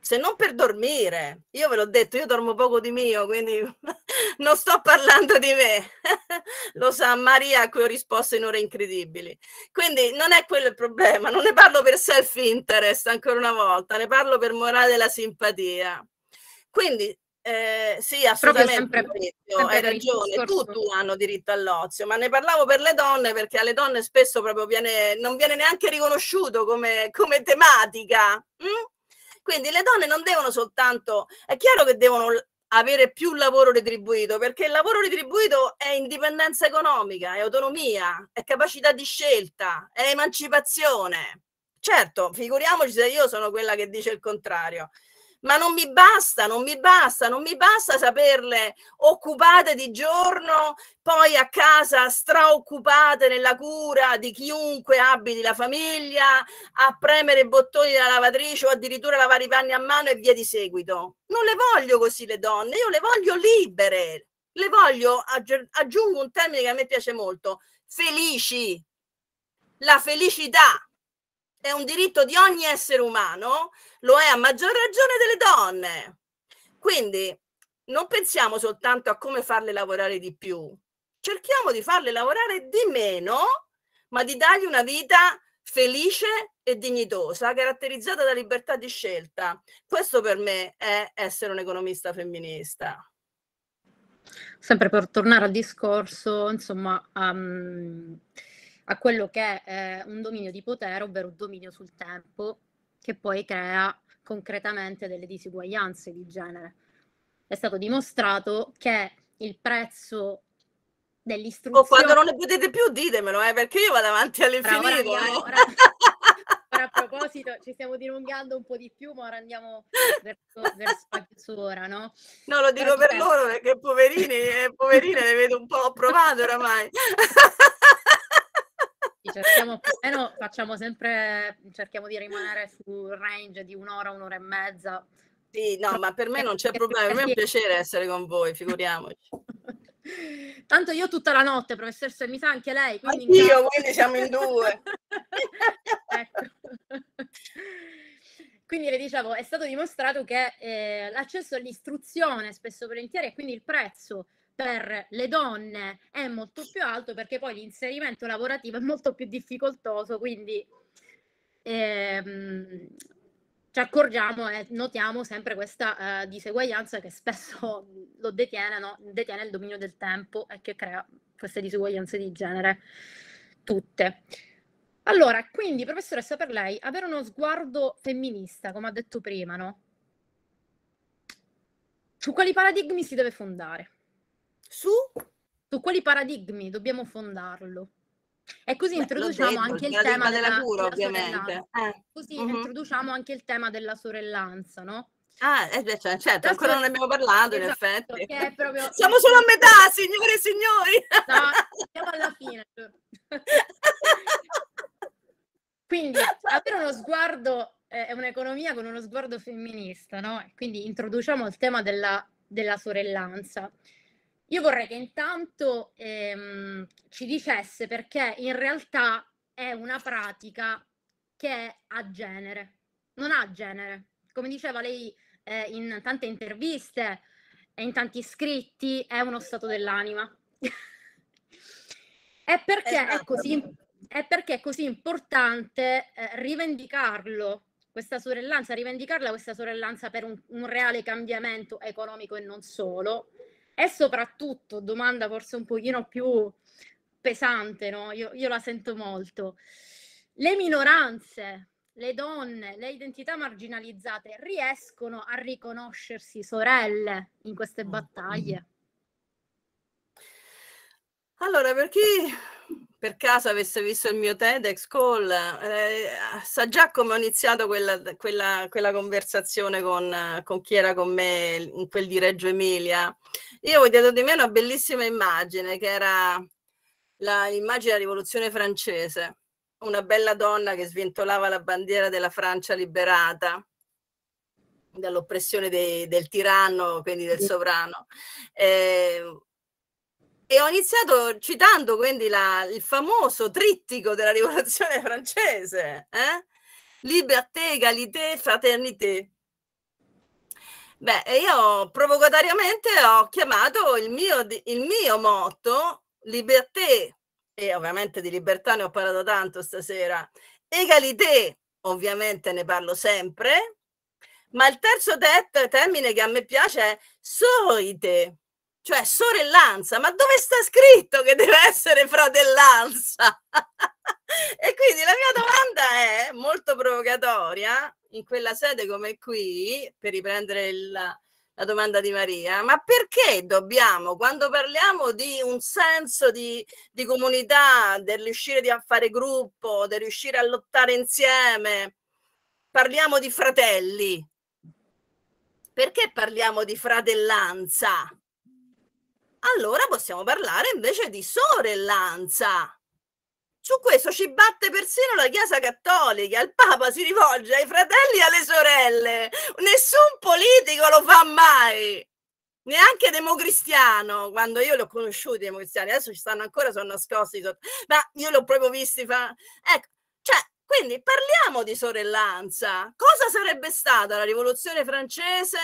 se non per dormire. Io ve l'ho detto, io dormo poco di mio, quindi non sto parlando di me. Lo sa Maria a cui ho risposto in ore incredibili. Quindi non è quello il problema, non ne parlo per self interest ancora una volta, ne parlo per morale della simpatia. Quindi eh, sì, assolutamente, sempre, sempre hai ragione, tutti hanno diritto all'ozio, ma ne parlavo per le donne perché alle donne spesso proprio viene, non viene neanche riconosciuto come, come tematica. Mm? Quindi le donne non devono soltanto, è chiaro che devono avere più lavoro retribuito, perché il lavoro retribuito è indipendenza economica, è autonomia, è capacità di scelta, è emancipazione. Certo, figuriamoci se io sono quella che dice il contrario ma non mi basta, non mi basta, non mi basta saperle occupate di giorno, poi a casa straoccupate nella cura di chiunque abiti la famiglia, a premere i bottoni della lavatrice o addirittura lavare i panni a mano e via di seguito. Non le voglio così le donne, io le voglio libere, le voglio, aggiungo un termine che a me piace molto, felici, la felicità è un diritto di ogni essere umano, lo è a maggior ragione delle donne. Quindi non pensiamo soltanto a come farle lavorare di più, cerchiamo di farle lavorare di meno, ma di dargli una vita felice e dignitosa, caratterizzata da libertà di scelta. Questo per me è essere un'economista femminista.
Sempre per tornare al discorso, insomma, um, a quello che è eh, un dominio di potere, ovvero un dominio sul tempo, che poi crea concretamente delle disuguaglianze di genere. È stato dimostrato che il prezzo boh,
dell'istruzione... Oh, quando non ne potete più ditemelo, eh, perché io vado avanti all'infinito.
Ora, a proposito, ci stiamo dilungando un po' di più, ma ora andiamo verso, verso la chiusura,
no? No, lo dico Però per penso... loro perché poverini, eh, poverine le vedo un po' provate oramai. cerchiamo più eh facciamo
sempre, cerchiamo di rimanere sul range di un'ora, un'ora e mezza.
Sì, no, ma per me non c'è problema, per me è un piacere essere con voi, figuriamoci.
Tanto io tutta la notte,
professoressa, mi sa anche
lei. Quindi Anch'io, quindi siamo in due. ecco. Quindi le dicevo, è stato dimostrato che eh, l'accesso all'istruzione spesso volentieri e quindi il prezzo per le donne è molto più alto perché poi l'inserimento lavorativo è molto più difficoltoso, quindi ehm, ci accorgiamo e notiamo sempre questa eh, diseguaglianza che spesso lo detiene, no? detiene il dominio del tempo e che crea queste diseguaglianze di genere tutte. Allora, quindi, professoressa, per lei avere uno sguardo femminista, come ha detto prima, no? Su quali paradigmi si deve fondare? Su? Su quali paradigmi dobbiamo fondarlo? E così introduciamo detto, anche il tema della, della cura, della ovviamente.
Eh. Così uh-huh. introduciamo
anche il tema della sorellanza, no?
Ah, eh, cioè, certo, ancora non ne abbiamo parlato, esatto, in effetti.
Proprio... Siamo solo a metà, signore e signori! No, siamo alla fine. Quindi, avere uno sguardo, eh, è un'economia con uno sguardo femminista, no? Quindi introduciamo il tema della, della sorellanza. Io vorrei che intanto ehm, ci dicesse perché in realtà è una pratica che ha genere, non ha genere. Come diceva lei eh, in tante interviste e in tanti scritti, è uno stato dell'anima. è, perché esatto. è, così, è, perché è, così, importante eh, rivendicarlo, questa sorellanza, rivendicarla questa sorellanza per un, un reale cambiamento economico e non solo e soprattutto, domanda forse un pochino più pesante, no? io, io la sento molto, le minoranze, le donne, le identità marginalizzate riescono a riconoscersi sorelle in queste mm, mm. battaglie?
Allora, per chi per caso avesse visto il mio TEDx call, eh, sa già come ho iniziato quella, quella, quella conversazione con, con, chi era con me in quel di Reggio Emilia. Io ho dietro di me una bellissima immagine che era la, l'immagine della rivoluzione francese, una bella donna che sventolava la bandiera della Francia liberata dall'oppressione del tiranno, quindi del sovrano. Eh, e ho iniziato citando quindi la, il famoso trittico della rivoluzione francese, eh? Liberté, égalité, Fraternité. Beh, io provocatoriamente ho chiamato il mio, il mio motto Liberté, e ovviamente di libertà ne ho parlato tanto stasera, Egalité, ovviamente ne parlo sempre, ma il terzo te- termine che a me piace è Sorite. Cioè, sorellanza, ma dove sta scritto che deve essere fratellanza? e quindi la mia domanda è molto provocatoria, in quella sede come qui, per riprendere il, la domanda di Maria, ma perché dobbiamo, quando parliamo di un senso di, di comunità, del riuscire a fare gruppo, del riuscire a lottare insieme, parliamo di fratelli? Perché parliamo di fratellanza? Allora possiamo parlare invece di sorellanza. Su questo ci batte persino la Chiesa Cattolica. Il Papa si rivolge ai fratelli e alle sorelle. Nessun politico lo fa mai. Neanche democristiano, quando io li ho conosciuti democristiani, adesso ci stanno ancora, sono nascosti ma io li ho proprio visti fa... Ecco, cioè, quindi parliamo di sorellanza. Cosa sarebbe stata la rivoluzione francese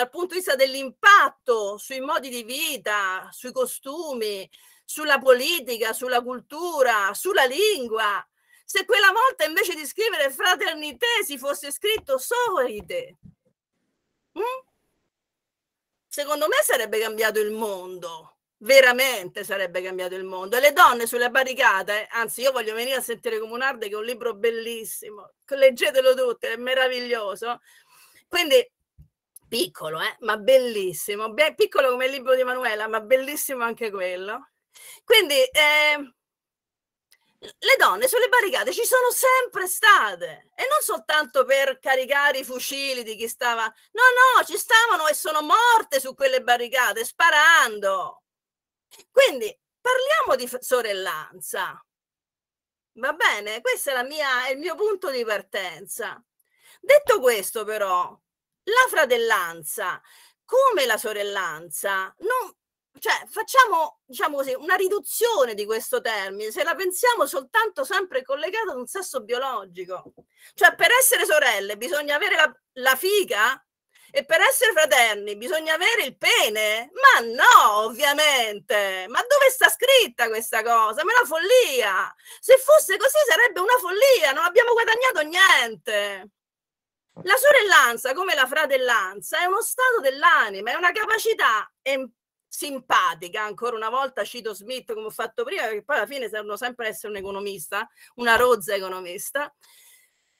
dal punto di vista dell'impatto sui modi di vita, sui costumi, sulla politica, sulla cultura, sulla lingua. Se quella volta invece di scrivere fraternità si fosse scritto soride, mm? secondo me sarebbe cambiato il mondo veramente sarebbe cambiato il mondo. E le donne sulle barricate, anzi io voglio venire a sentire Comunarde che è un libro bellissimo, leggetelo tutte, è meraviglioso. Quindi piccolo, eh? ma bellissimo, Be- piccolo come il libro di Emanuela, ma bellissimo anche quello. Quindi eh, le donne sulle barricate ci sono sempre state e non soltanto per caricare i fucili di chi stava, no, no, ci stavano e sono morte su quelle barricate sparando. Quindi parliamo di sorellanza. Va bene, questo è, mia, è il mio punto di partenza. Detto questo, però, la fratellanza come la sorellanza non, cioè, facciamo diciamo così, una riduzione di questo termine, se la pensiamo soltanto sempre collegata ad un sesso biologico. Cioè, per essere sorelle bisogna avere la, la figa e per essere fraterni bisogna avere il pene? Ma no, ovviamente! Ma dove sta scritta questa cosa? Ma è una follia! Se fosse così sarebbe una follia, non abbiamo guadagnato niente! La sorellanza, come la fratellanza, è uno stato dell'anima, è una capacità em- simpatica, ancora una volta cito Smith come ho fatto prima, perché poi alla fine servono sempre essere un economista, una rozza economista,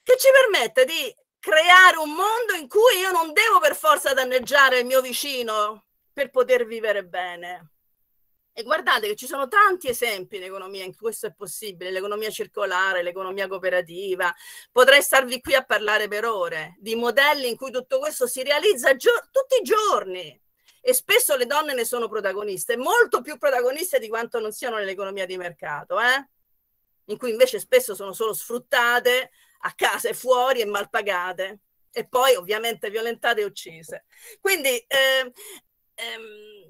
che ci permette di creare un mondo in cui io non devo per forza danneggiare il mio vicino per poter vivere bene. E guardate che ci sono tanti esempi in economia in cui questo è possibile, l'economia circolare, l'economia cooperativa. Potrei starvi qui a parlare per ore di modelli in cui tutto questo si realizza gio- tutti i giorni e spesso le donne ne sono protagoniste, molto più protagoniste di quanto non siano nell'economia di mercato, eh? in cui invece spesso sono solo sfruttate a casa e fuori e mal pagate e poi ovviamente violentate e uccise. Quindi ehm, ehm,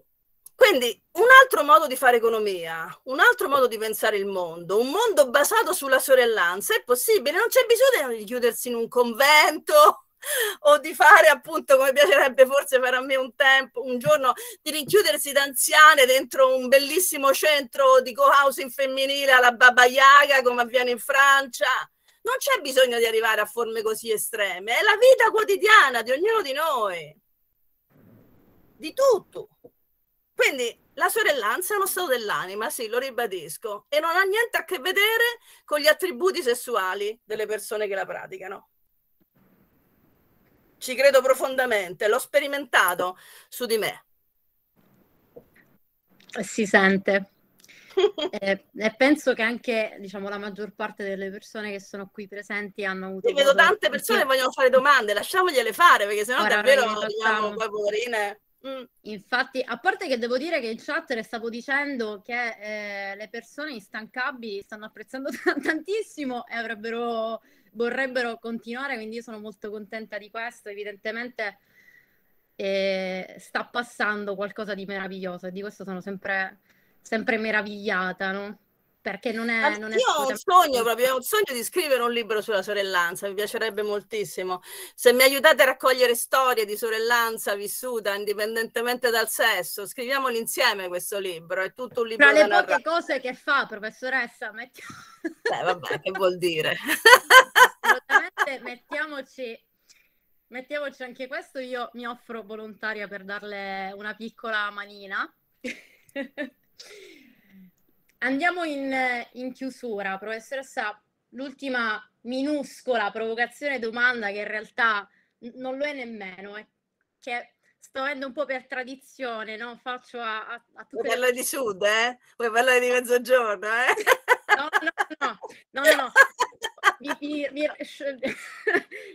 quindi un altro modo di fare economia, un altro modo di pensare il mondo, un mondo basato sulla sorellanza è possibile, non c'è bisogno di chiudersi in un convento o di fare appunto come piacerebbe forse fare a me un tempo, un giorno di rinchiudersi d'anziane dentro un bellissimo centro di co-housing femminile alla Baba Yaga come avviene in Francia. Non c'è bisogno di arrivare a forme così estreme, è la vita quotidiana di ognuno di noi, di tutto. Quindi la sorellanza è uno stato dell'anima, sì, lo ribadisco, e non ha niente a che vedere con gli attributi sessuali delle persone che la praticano. Ci credo profondamente, l'ho sperimentato su di me.
Si sente.
eh, e penso che anche diciamo, la maggior parte delle persone che
sono qui presenti hanno avuto... Io vedo tante persone che vogliono fare domande, lasciamogliele
fare perché sennò Ora davvero
facciamo... poi poverine. Mm. Infatti, a parte che devo dire che in chat le stavo dicendo che eh, le persone instancabili stanno apprezzando t- tantissimo e avrebbero, vorrebbero continuare, quindi io sono molto contenta di questo. Evidentemente eh, sta passando qualcosa di meraviglioso e di questo sono sempre, sempre meravigliata, no? perché non è... Non è io ho un
sogno proprio, ho un sogno di scrivere un libro sulla sorellanza, mi piacerebbe moltissimo. Se mi aiutate a raccogliere storie di sorellanza vissuta indipendentemente dal sesso, scriviamolo insieme questo libro, è tutto un libro. Tra le poche narrare. cose che fa, professoressa, mettiamo... Beh, vabbè, che vuol dire?
Assolutamente, mettiamoci Mettiamoci anche questo, io mi offro volontaria per darle una piccola manina. Andiamo in, in chiusura, professoressa. L'ultima minuscola provocazione domanda che in realtà non lo è nemmeno, eh, che sto avendo un po' per tradizione, no? Faccio a, a, a tutte Vuoi parlare le... di
sud, eh? Vuoi parlare di mezzogiorno, eh? No, no, no, no, no.
Mi, mi, mi...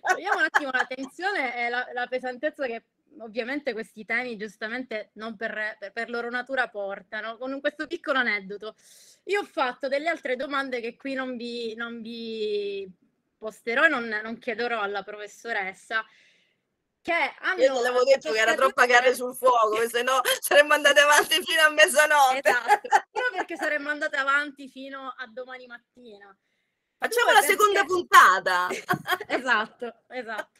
Togliamo un attimo la tensione e la, la pesantezza che ovviamente questi temi giustamente non per, per, per, loro natura portano, con questo piccolo aneddoto. Io ho fatto delle altre domande che qui non vi, non vi posterò e non, non, chiederò alla professoressa.
Che hanno Io l'avevo detto che era troppa carne sul fuoco, se no saremmo andate avanti fino a mezzanotte. Esatto,
proprio perché saremmo andate avanti fino a domani mattina.
Facciamo Dunque, la seconda perché...
puntata. esatto, esatto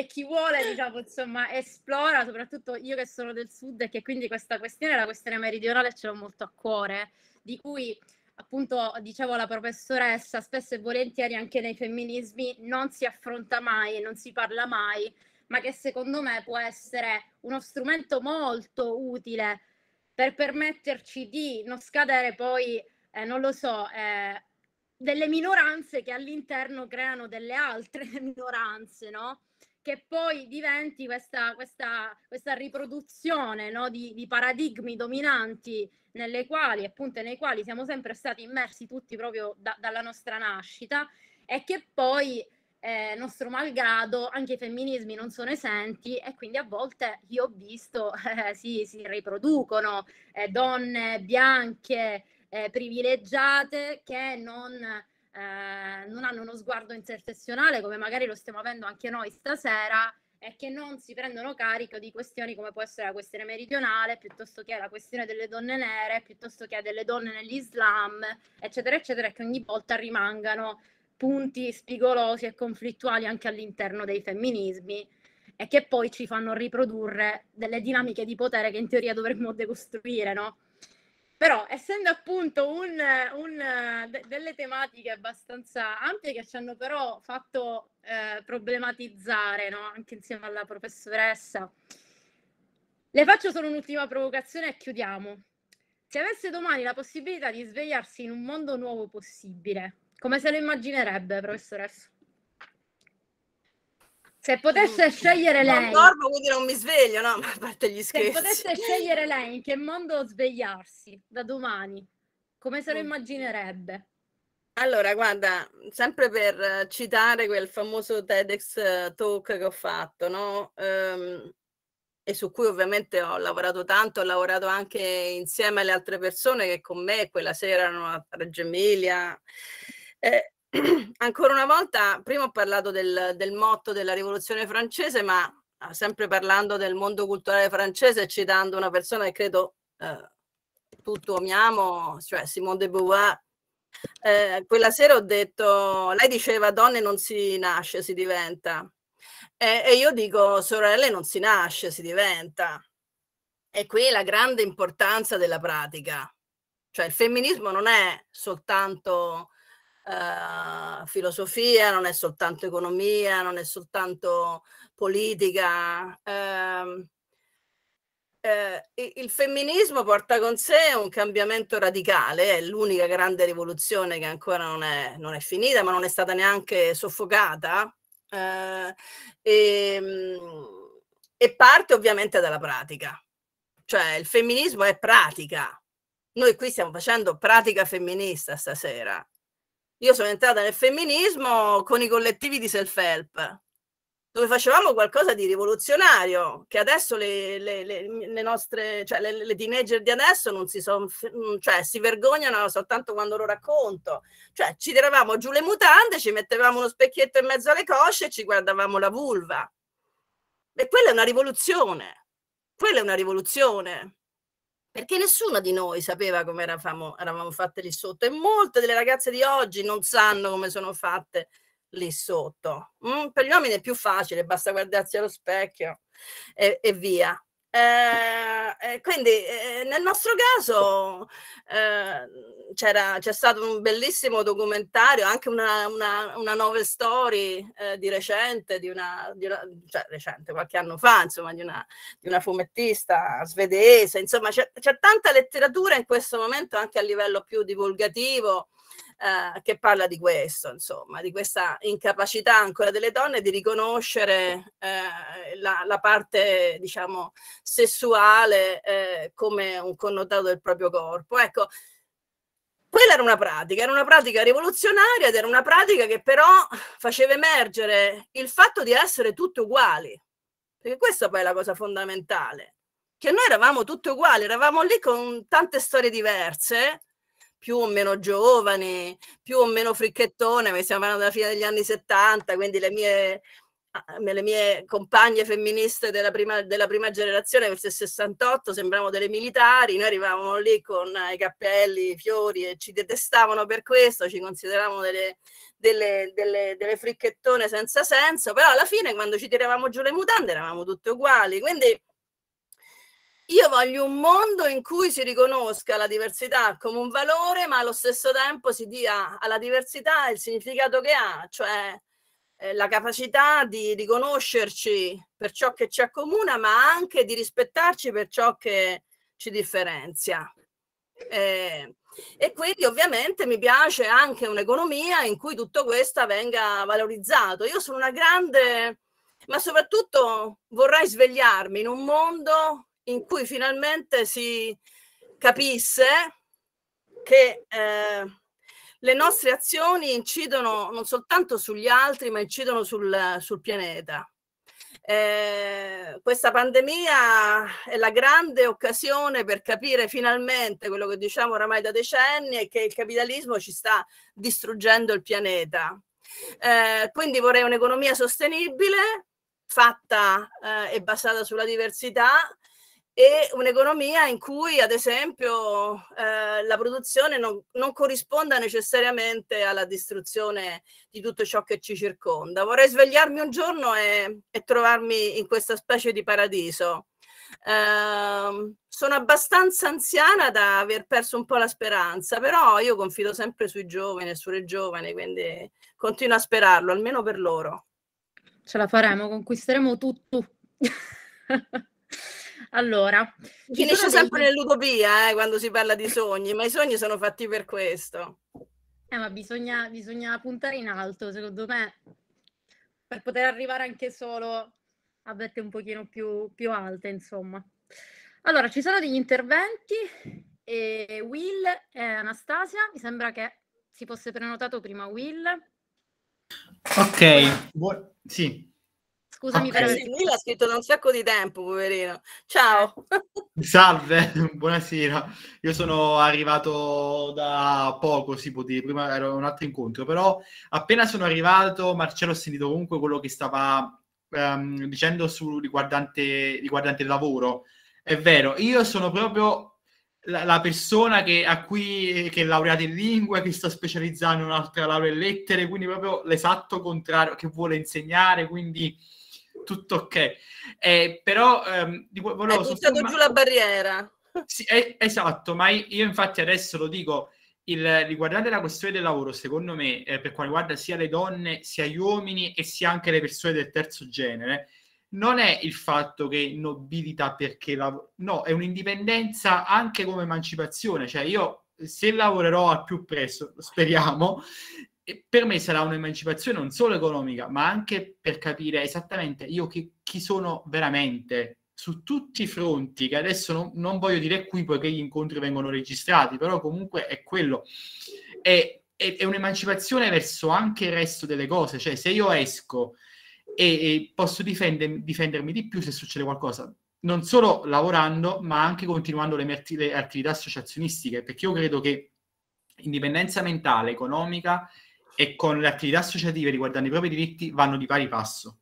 e chi vuole, diciamo, insomma, esplora, soprattutto io che sono del sud e che quindi questa questione, la questione meridionale, ce l'ho molto a cuore, di cui appunto dicevo la professoressa, spesso e volentieri anche nei femminismi non si affronta mai e non si parla mai, ma che secondo me può essere uno strumento molto utile per permetterci di non scadere poi, eh, non lo so, eh, delle minoranze che all'interno creano delle altre minoranze, no? che poi diventi questa, questa, questa riproduzione no? di, di, paradigmi dominanti nelle quali, appunto, nei quali siamo sempre stati immersi tutti proprio da, dalla nostra nascita e che poi, eh, nostro malgrado, anche i femminismi non sono esenti e quindi a volte io ho visto eh, si, si, riproducono eh, donne bianche eh, privilegiate che non eh, non hanno uno sguardo intersezionale come magari lo stiamo avendo anche noi stasera e che non si prendono carico di questioni come può essere la questione meridionale, piuttosto che la questione delle donne nere, piuttosto che delle donne nell'Islam, eccetera, eccetera, che ogni volta rimangano punti spigolosi e conflittuali anche all'interno dei femminismi e che poi ci fanno riprodurre delle dinamiche di potere che in teoria dovremmo decostruire, no? Però, essendo appunto un, un, de- delle tematiche abbastanza ampie che ci hanno però fatto eh, problematizzare, no? anche insieme alla professoressa, le faccio solo un'ultima provocazione e chiudiamo. Se avesse domani la possibilità di svegliarsi in un mondo nuovo possibile, come se lo immaginerebbe, professoressa? Se potesse mm. scegliere lei... Non dormo, quindi non mi sveglio, no? Ma a parte gli scherzi. Se potesse scegliere lei in che mondo svegliarsi da domani, come se lo mm. immaginerebbe?
Allora, guarda, sempre per citare quel famoso TEDx eh, talk che ho fatto, no? Um, e su cui ovviamente ho lavorato tanto, ho lavorato anche insieme alle altre persone che con me quella sera erano a Reggio Emilia. Eh, ancora una volta, prima ho parlato del, del motto della rivoluzione francese, ma eh, sempre parlando del mondo culturale francese, citando una persona che credo eh, tutto amiamo, cioè Simone de Beauvoir, eh, quella sera ho detto, lei diceva donne non si nasce, si diventa. E, e io dico sorelle non si nasce, si diventa. E qui la grande importanza della pratica. Cioè il femminismo non è soltanto Ehm, filosofia, non è soltanto economia, non è soltanto politica. Eh, eh, il femminismo porta con sé un cambiamento radicale, è l'unica grande rivoluzione che ancora non è, non è finita, ma non è stata neanche soffocata. Eh, e, ehm, e, parte ovviamente dalla pratica, cioè il femminismo è pratica. Noi qui stiamo facendo pratica femminista stasera io sono entrata nel femminismo con i collettivi di self-help, dove facevamo qualcosa di rivoluzionario, che adesso le, le, le, le nostre, cioè le, teenager di adesso non si, sono, mm, cioè, si vergognano soltanto quando lo racconto. Cioè ci tiravamo giù le mutande, ci mettevamo uno specchietto in mezzo alle cosce e ci guardavamo la vulva. E quella è una rivoluzione, quella è una rivoluzione perché nessuno di noi sapeva come eravamo, eravamo fatte lì sotto e molte delle ragazze di oggi non sanno come sono fatte lì sotto. Mm, per gli uomini è più facile, basta guardarsi allo specchio e, e via. Eh, eh, quindi eh, nel nostro caso eh, c'è stato un bellissimo documentario, anche una, una, una novel story eh, di recente, di una, di una, cioè recente, qualche anno fa, insomma, di una, di fumettista svedese, insomma c'è, tanta letteratura in questo momento anche a livello più divulgativo eh, che parla di questo, insomma, di questa incapacità ancora delle donne di riconoscere eh, la, la, parte, diciamo, sessuale eh, come un connotato del proprio corpo. Ecco, quella era una pratica, era una pratica rivoluzionaria ed era una pratica che però faceva emergere il fatto di essere tutti uguali, perché questa poi è la cosa fondamentale, che noi eravamo tutti uguali, eravamo lì con tante storie diverse, più o meno giovani, più o meno fricchettone, mi stiamo parlando della fine degli anni 70, quindi le mie, ah, le mie compagne femministe della prima, della prima generazione, queste 68, sembravano delle militari, noi arrivavamo lì con i cappelli, i fiori e ci detestavano per questo, ci consideravamo delle, delle, delle, delle fricchettone senza senso, però alla fine quando ci tiravamo giù le mutande eravamo tutte uguali, quindi io voglio un mondo in cui si riconosca la diversità come un valore, ma allo stesso tempo si dia alla diversità il significato che ha, cioè eh, la capacità di riconoscerci per ciò che ci accomuna, ma anche di rispettarci per ciò che ci differenzia. Eh, e quindi ovviamente mi piace anche un'economia in cui tutto questo venga valorizzato. Io sono una grande, ma soprattutto vorrei svegliarmi in un mondo in cui finalmente si capisse che eh, le nostre azioni incidono non soltanto sugli altri, ma incidono sul, sul pianeta. Eh, questa pandemia è la grande occasione per capire finalmente quello che diciamo oramai da decenni è che il capitalismo ci sta distruggendo il pianeta. Eh, quindi vorrei un'economia sostenibile fatta eh, e basata sulla diversità, e un'economia in cui, ad esempio, eh, la produzione non, non, corrisponda necessariamente alla distruzione di tutto ciò che ci circonda. Vorrei svegliarmi un giorno e, e trovarmi in questa specie di paradiso. Eh, sono abbastanza anziana da aver perso un po' la speranza, però io confido sempre sui giovani e sulle giovani, quindi continuo a sperarlo, almeno per loro.
Ce la faremo, conquisteremo tutto.
Allora, finisce sempre dei... nell'utopia eh, quando si parla di sogni, ma i sogni sono fatti per questo.
Eh, ma bisogna, bisogna puntare in alto, secondo me, per poter arrivare anche solo a vette un pochino più, più alte, insomma. Allora, ci sono degli interventi e Will e Anastasia, mi sembra che si fosse prenotato prima Will.
Ok, Bu- sì,
Scusami okay. per aver... l'ha scritto da un sacco di tempo, poverino. Ciao.
Eh. Salve, buonasera. Io sono arrivato da poco, si può dire, prima era un altro incontro, però appena sono arrivato Marcello ha sentito comunque quello che stava ehm, dicendo su riguardante, riguardante il lavoro. È vero, io sono proprio la, persona che, a cui, che è laureata in lingua, che sta specializzando in un'altra laurea in lettere, quindi proprio l'esatto contrario, che vuole insegnare, quindi tutto ok. Eh, però ehm, volevo... È buttato giù
la barriera.
Sì, è, eh, esatto, ma io infatti adesso lo dico, il, riguardante la questione del lavoro, secondo me, eh, per quanto riguarda sia le donne, sia gli uomini e sia anche le persone del terzo genere, non è il fatto che nobilita perché lavoro, no, è un'indipendenza anche come emancipazione, cioè io se lavorerò al più presto, speriamo, per me sarà un'emancipazione non solo economica, ma anche per capire esattamente io chi, chi sono veramente su tutti i fronti, che adesso non, non, voglio dire qui poiché gli incontri vengono registrati, però comunque è quello. È, è, è un'emancipazione verso anche il resto delle cose, cioè se io esco e, e posso difendermi, difendermi di più se succede qualcosa, non solo lavorando, ma anche continuando le mie atti- le attività associazionistiche, perché io credo che indipendenza mentale, economica e con le attività associative riguardanti i propri diritti vanno di pari passo.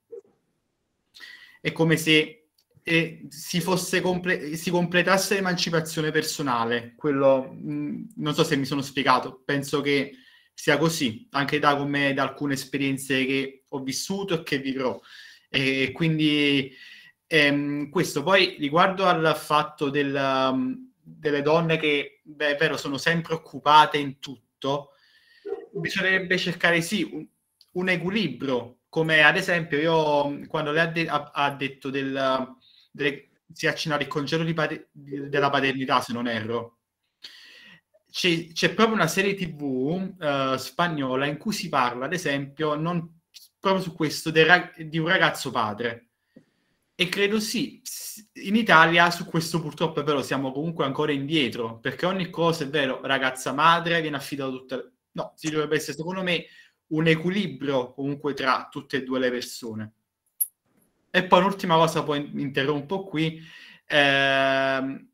È come se eh, si, comple- si, completasse l'emancipazione personale. Quello, mh, mm, non so se mi sono spiegato, penso che sia così, anche da, come, da alcune esperienze che ho vissuto e che vivrò. E quindi ehm, questo poi riguardo al fatto del, um, delle donne che, beh, è vero, sono sempre occupate in tutto, bisognerebbe cercare sì un, un, equilibrio, come ad esempio io mm, quando lei ha, de- ha, detto del, delle, si è accennato il congedo di pater- di, della paternità, se non erro. C'è, c'è proprio una serie tv uh, eh, spagnola in cui si parla, ad esempio, non, proprio su questo rag- di un ragazzo padre. E credo sì, in Italia su questo purtroppo però siamo comunque ancora indietro, perché ogni cosa è vero, ragazza madre viene affidata tutta, No, ci dovrebbe essere secondo me un equilibrio comunque tra tutte e due le persone. E poi un'ultima cosa, poi interrompo qui. Eh,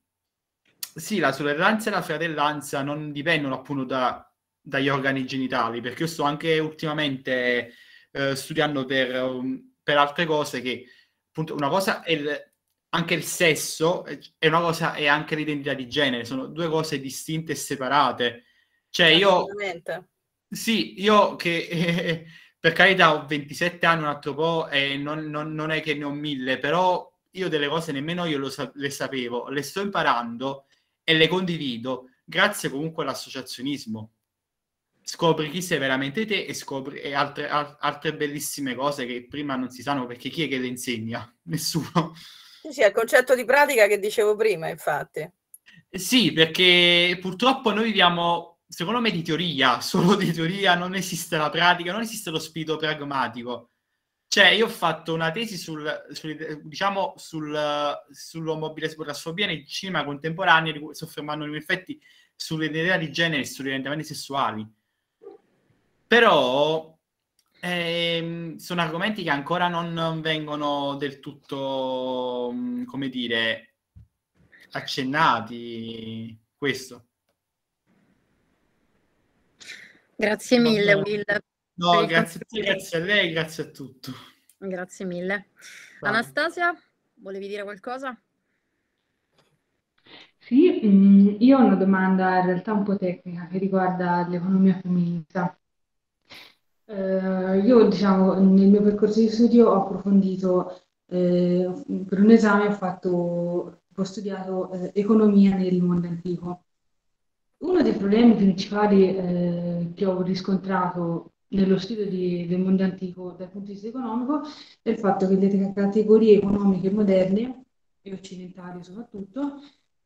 sì, la tolleranza e la fratellanza non dipendono appunto da, dagli organi genitali, perché io sto anche ultimamente eh, studiando per, um, per, altre cose che appunto una cosa è il, anche il sesso e una cosa è anche l'identità di genere, sono due cose distinte e separate cioè io... Sì, io che eh, per carità ho 27 anni, un altro po' e non, non, non, è che ne ho mille, però io delle cose nemmeno io sa- le sapevo, le sto imparando e le condivido grazie comunque all'associazionismo. Scopri chi sei veramente te e scopri e altre, al- altre bellissime cose che prima non si sanno perché chi è che le insegna? Nessuno.
Sì, sì, è il concetto di pratica che dicevo prima, infatti.
Sì, perché purtroppo noi viviamo secondo me di teoria, solo di teoria, non esiste la pratica, non esiste lo spirito pragmatico. Cioè, io ho fatto una tesi sul, sul diciamo, sul, sull'omobile sporasfobia nel cinema contemporaneo, soffermando in effetti sull'identità di genere e sugli orientamenti sessuali. Però ehm, sono argomenti che ancora non vengono del tutto, mm, come dire, accennati. Questo.
Grazie mille, Will. No, grazie a te,
grazie a lei, grazie a tutto.
Grazie mille. Bravo. Anastasia, volevi dire qualcosa?
Sì, mm, io ho una domanda in realtà un po' tecnica che riguarda l'economia femminista. Eh, io, diciamo, nel mio percorso di studio ho approfondito, eh, per un esame ho, fatto, ho studiato eh, economia nel mondo antico uno dei problemi principali eh, che ho riscontrato nello studio di, del mondo antico dal punto di vista economico è il fatto che le categorie economiche moderne e occidentali soprattutto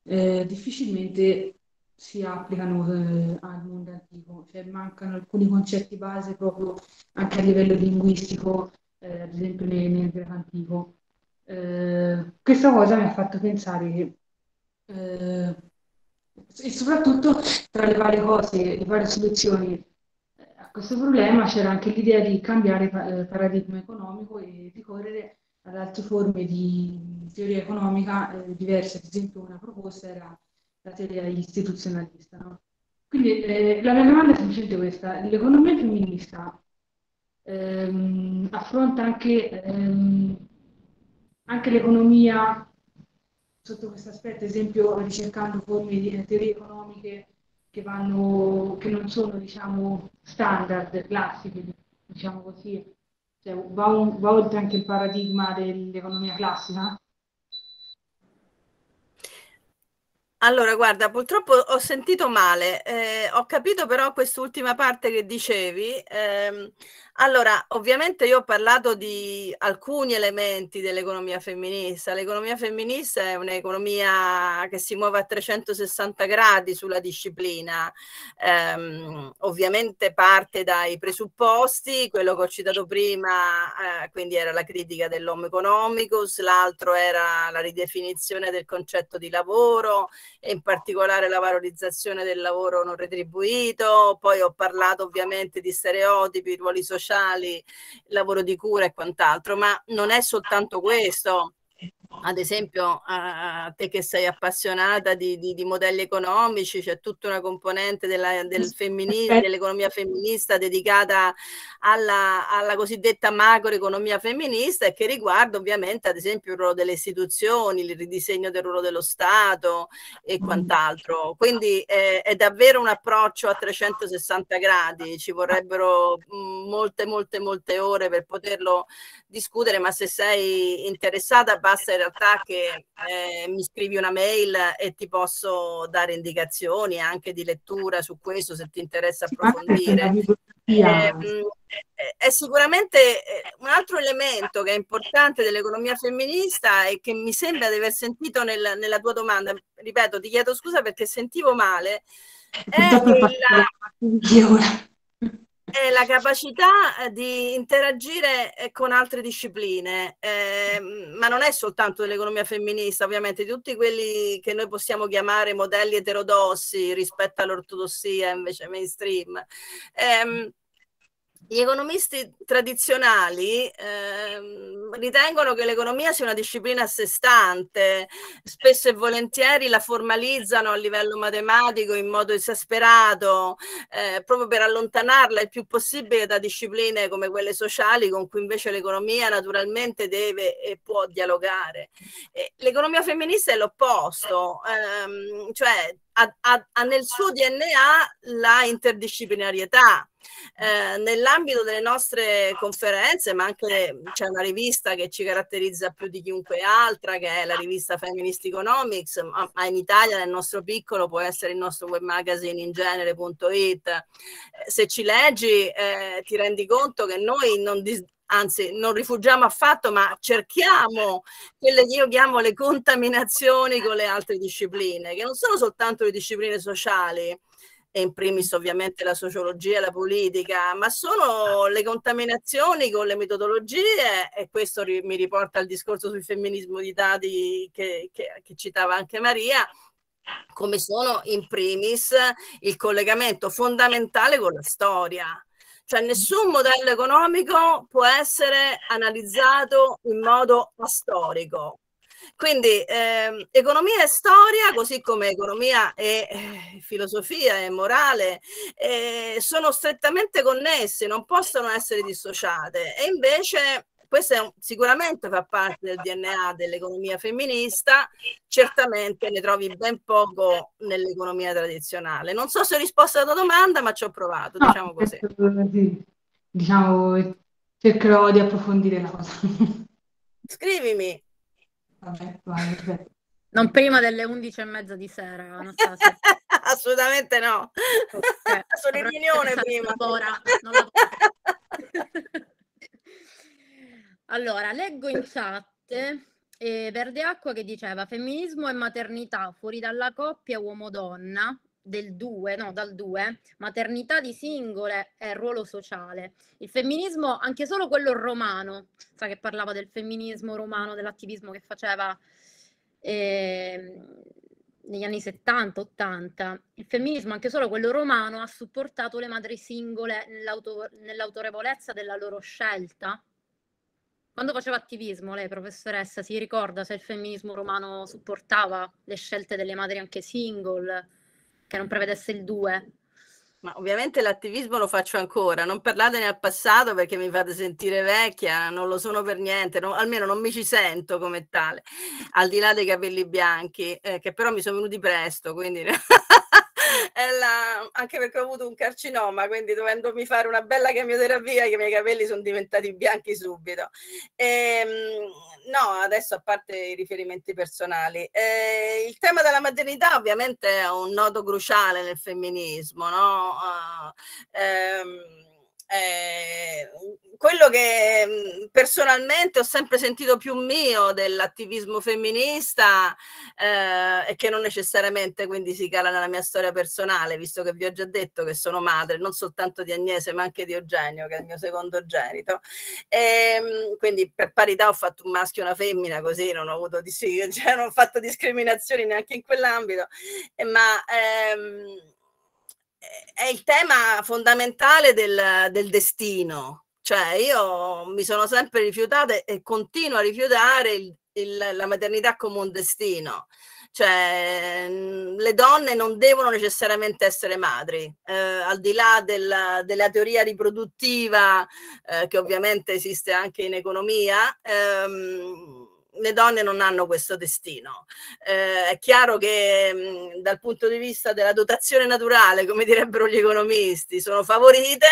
eh, difficilmente si applicano eh, al mondo antico, cioè mancano alcuni concetti base proprio anche a livello linguistico, eh, ad esempio nel, nel greco antico. Eh, questa cosa mi ha fatto pensare che eh, e soprattutto tra le varie cose, le varie soluzioni eh, a questo problema c'era anche l'idea di cambiare eh, paradigma economico e ricorrere ad altre forme di teoria economica eh, diverse, ad esempio una proposta era la teoria istituzionalista. No? Quindi eh, la mia domanda è semplicemente questa, l'economia femminista ehm, affronta anche, ehm, anche l'economia sotto questo aspetto, ad esempio ricercando forme di eh, teorie economiche che, vanno, che non sono diciamo, standard, classiche, diciamo così. Cioè, va, un, va oltre anche il paradigma dell'economia classica?
Allora, guarda, purtroppo ho sentito male, eh, ho capito però quest'ultima parte che dicevi. Ehm, allora, ovviamente io ho parlato di alcuni elementi dell'economia femminista. L'economia femminista è un'economia che si muove a 360 gradi sulla disciplina. Ehm, ovviamente parte dai presupposti, quello che ho citato prima, eh, quindi era la critica dell'homo economicus, l'altro era la ridefinizione del concetto di lavoro e in particolare la valorizzazione del lavoro non retribuito. Poi ho parlato ovviamente di stereotipi, ruoli sociali sociali, lavoro di cura e quant'altro, ma non è soltanto questo ad esempio a te che sei appassionata di, di, di modelli economici, c'è tutta una componente della, del femminile, dell'economia femminista dedicata alla, alla cosiddetta macroeconomia femminista e che riguarda ovviamente ad esempio il ruolo delle istituzioni, il ridisegno del ruolo dello Stato e mm. quant'altro. Quindi eh, è davvero un approccio a 360 gradi, ci vorrebbero mm, molte molte molte ore per poterlo discutere, ma se sei interessata basta realtà che eh, mi scrivi una mail e ti posso dare indicazioni anche di lettura su questo se ti interessa approfondire. Eh, è sicuramente eh, un altro elemento che è importante dell'economia femminista e che mi sembra di aver sentito nel, nella tua domanda, ripeto, ti chiedo scusa perché sentivo male, è la, è la capacità eh, di interagire eh, con altre discipline, eh, ma non è soltanto dell'economia femminista, ovviamente, di tutti quelli che noi possiamo chiamare modelli eterodossi rispetto all'ortodossia invece mainstream. Eh, gli economisti tradizionali eh, ritengono che l'economia sia una disciplina a sé stante, spesso e volentieri la formalizzano a livello matematico in modo esasperato, eh, proprio per allontanarla il più possibile da discipline come quelle sociali con cui invece l'economia naturalmente deve e può dialogare. l'economia femminista è l'opposto, ehm, cioè ha, ha, ha nel suo DNA la interdisciplinarietà. Eh, nell'ambito delle nostre conferenze, ma anche c'è una rivista che ci caratterizza più di chiunque altra, che è la rivista Feminist Economics, ma, ma in Italia, nel nostro piccolo, può essere il nostro web magazine in genere.it. Eh, se ci leggi, eh, ti rendi conto che noi non, dis- anzi non rifugiamo affatto, ma cerchiamo quelle che io chiamo le contaminazioni con le altre discipline, che non sono soltanto le discipline sociali, e in primis ovviamente la sociologia e la politica, ma sono le contaminazioni con le metodologie e questo ri- mi riporta al discorso sul femminismo di dati che, che, che citava anche Maria, come sono in primis il collegamento fondamentale con la storia cioè nessun modello economico può essere analizzato in modo astorico. Quindi eh, economia e storia, così come economia e eh, filosofia e morale, eh, sono strettamente connesse, non possono essere dissociate. E invece questo un, sicuramente fa parte del DNA dell'economia femminista, certamente ne trovi ben poco nell'economia tradizionale. Non so se ho risposto alla tua domanda, ma ci ho provato, no, diciamo così.
Certo, sì. Diciamo, cercherò di approfondire la cosa.
Scrivimi.
Vabbè, vai, perfetto.
Non prima delle 11 e mezza di sera, Anastasia.
Assolutamente no. Okay. Sono in riunione prima. Lavora, non lavora.
Allora, leggo in chat eh, Verde Acqua che diceva femminismo e maternità fuori dalla coppia uomo-donna del 2, no, dal 2, maternità di singole e ruolo sociale. Il femminismo, anche solo quello romano, sa che parlava del femminismo romano, dell'attivismo che faceva eh, negli anni 70, 80, il femminismo, anche solo quello romano, ha supportato le madri singole nell'auto, nell'autorevolezza della loro scelta quando faceva attivismo, lei professoressa, si ricorda se il femminismo romano supportava le scelte delle madri anche single, che non prevedesse il
due? Ma ovviamente l'attivismo lo faccio ancora, non parlatene al passato perché mi fate sentire vecchia, non lo sono per niente, no, almeno non mi ci sento come tale, al di là dei capelli bianchi, eh, che però mi sono venuti presto, quindi la, anche perché ho avuto un carcinoma, quindi dovendomi fare una bella chemioterapia, che i miei capelli sono diventati bianchi subito. E, ehm, no, adesso a parte i riferimenti personali, eh, il tema della maternità ovviamente è un nodo cruciale nel femminismo, no? Uh, ehm, eh, mm, quello che mm, personalmente ho sempre sentito più mio dell'attivismo femminista eh, e che non necessariamente quindi si cala nella mia storia personale, visto che vi ho già detto che sono madre non soltanto di Agnese ma anche di Eugenio che è il mio secondogenito. E, ehm, quindi per parità ho fatto un maschio e una femmina così non ho avuto dis- cioè, non ho fatto discriminazioni neanche in quell'ambito, eh, ma ehm, è il tema fondamentale del, del destino. Cioè, io mi sono sempre rifiutata e continuo a rifiutare il, il, la maternità come un destino. Cioè, mm, le donne non devono necessariamente essere madri, eh, al di là del, della teoria riproduttiva, eh, che ovviamente esiste anche in economia. Ehm, le donne non hanno questo destino. Eh, è chiaro che mh, mm, dal punto di vista della dotazione naturale, come direbbero gli economisti, sono favorite,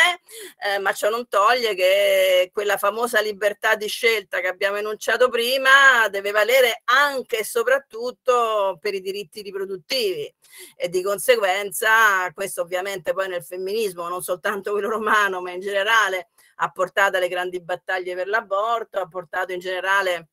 eh, ma ciò non toglie che quella famosa libertà di scelta che abbiamo enunciato prima deve valere anche e soprattutto per i diritti riproduttivi e di conseguenza questo ovviamente poi nel femminismo, non soltanto quello romano, ma in generale ha portato alle grandi battaglie per l'aborto, ha portato in generale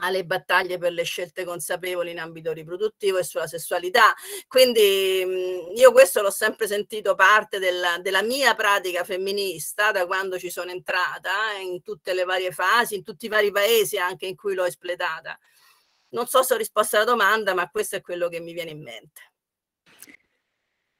alle battaglie per le scelte consapevoli in ambito riproduttivo e sulla sessualità. Quindi mhmm, io questo l'ho sempre sentito parte della, della, mia pratica femminista da quando ci sono entrata, eh, in tutte le varie fasi, in tutti i vari paesi anche in cui l'ho espletata. Non so se ho risposto alla domanda, ma questo è quello che mi viene in mente.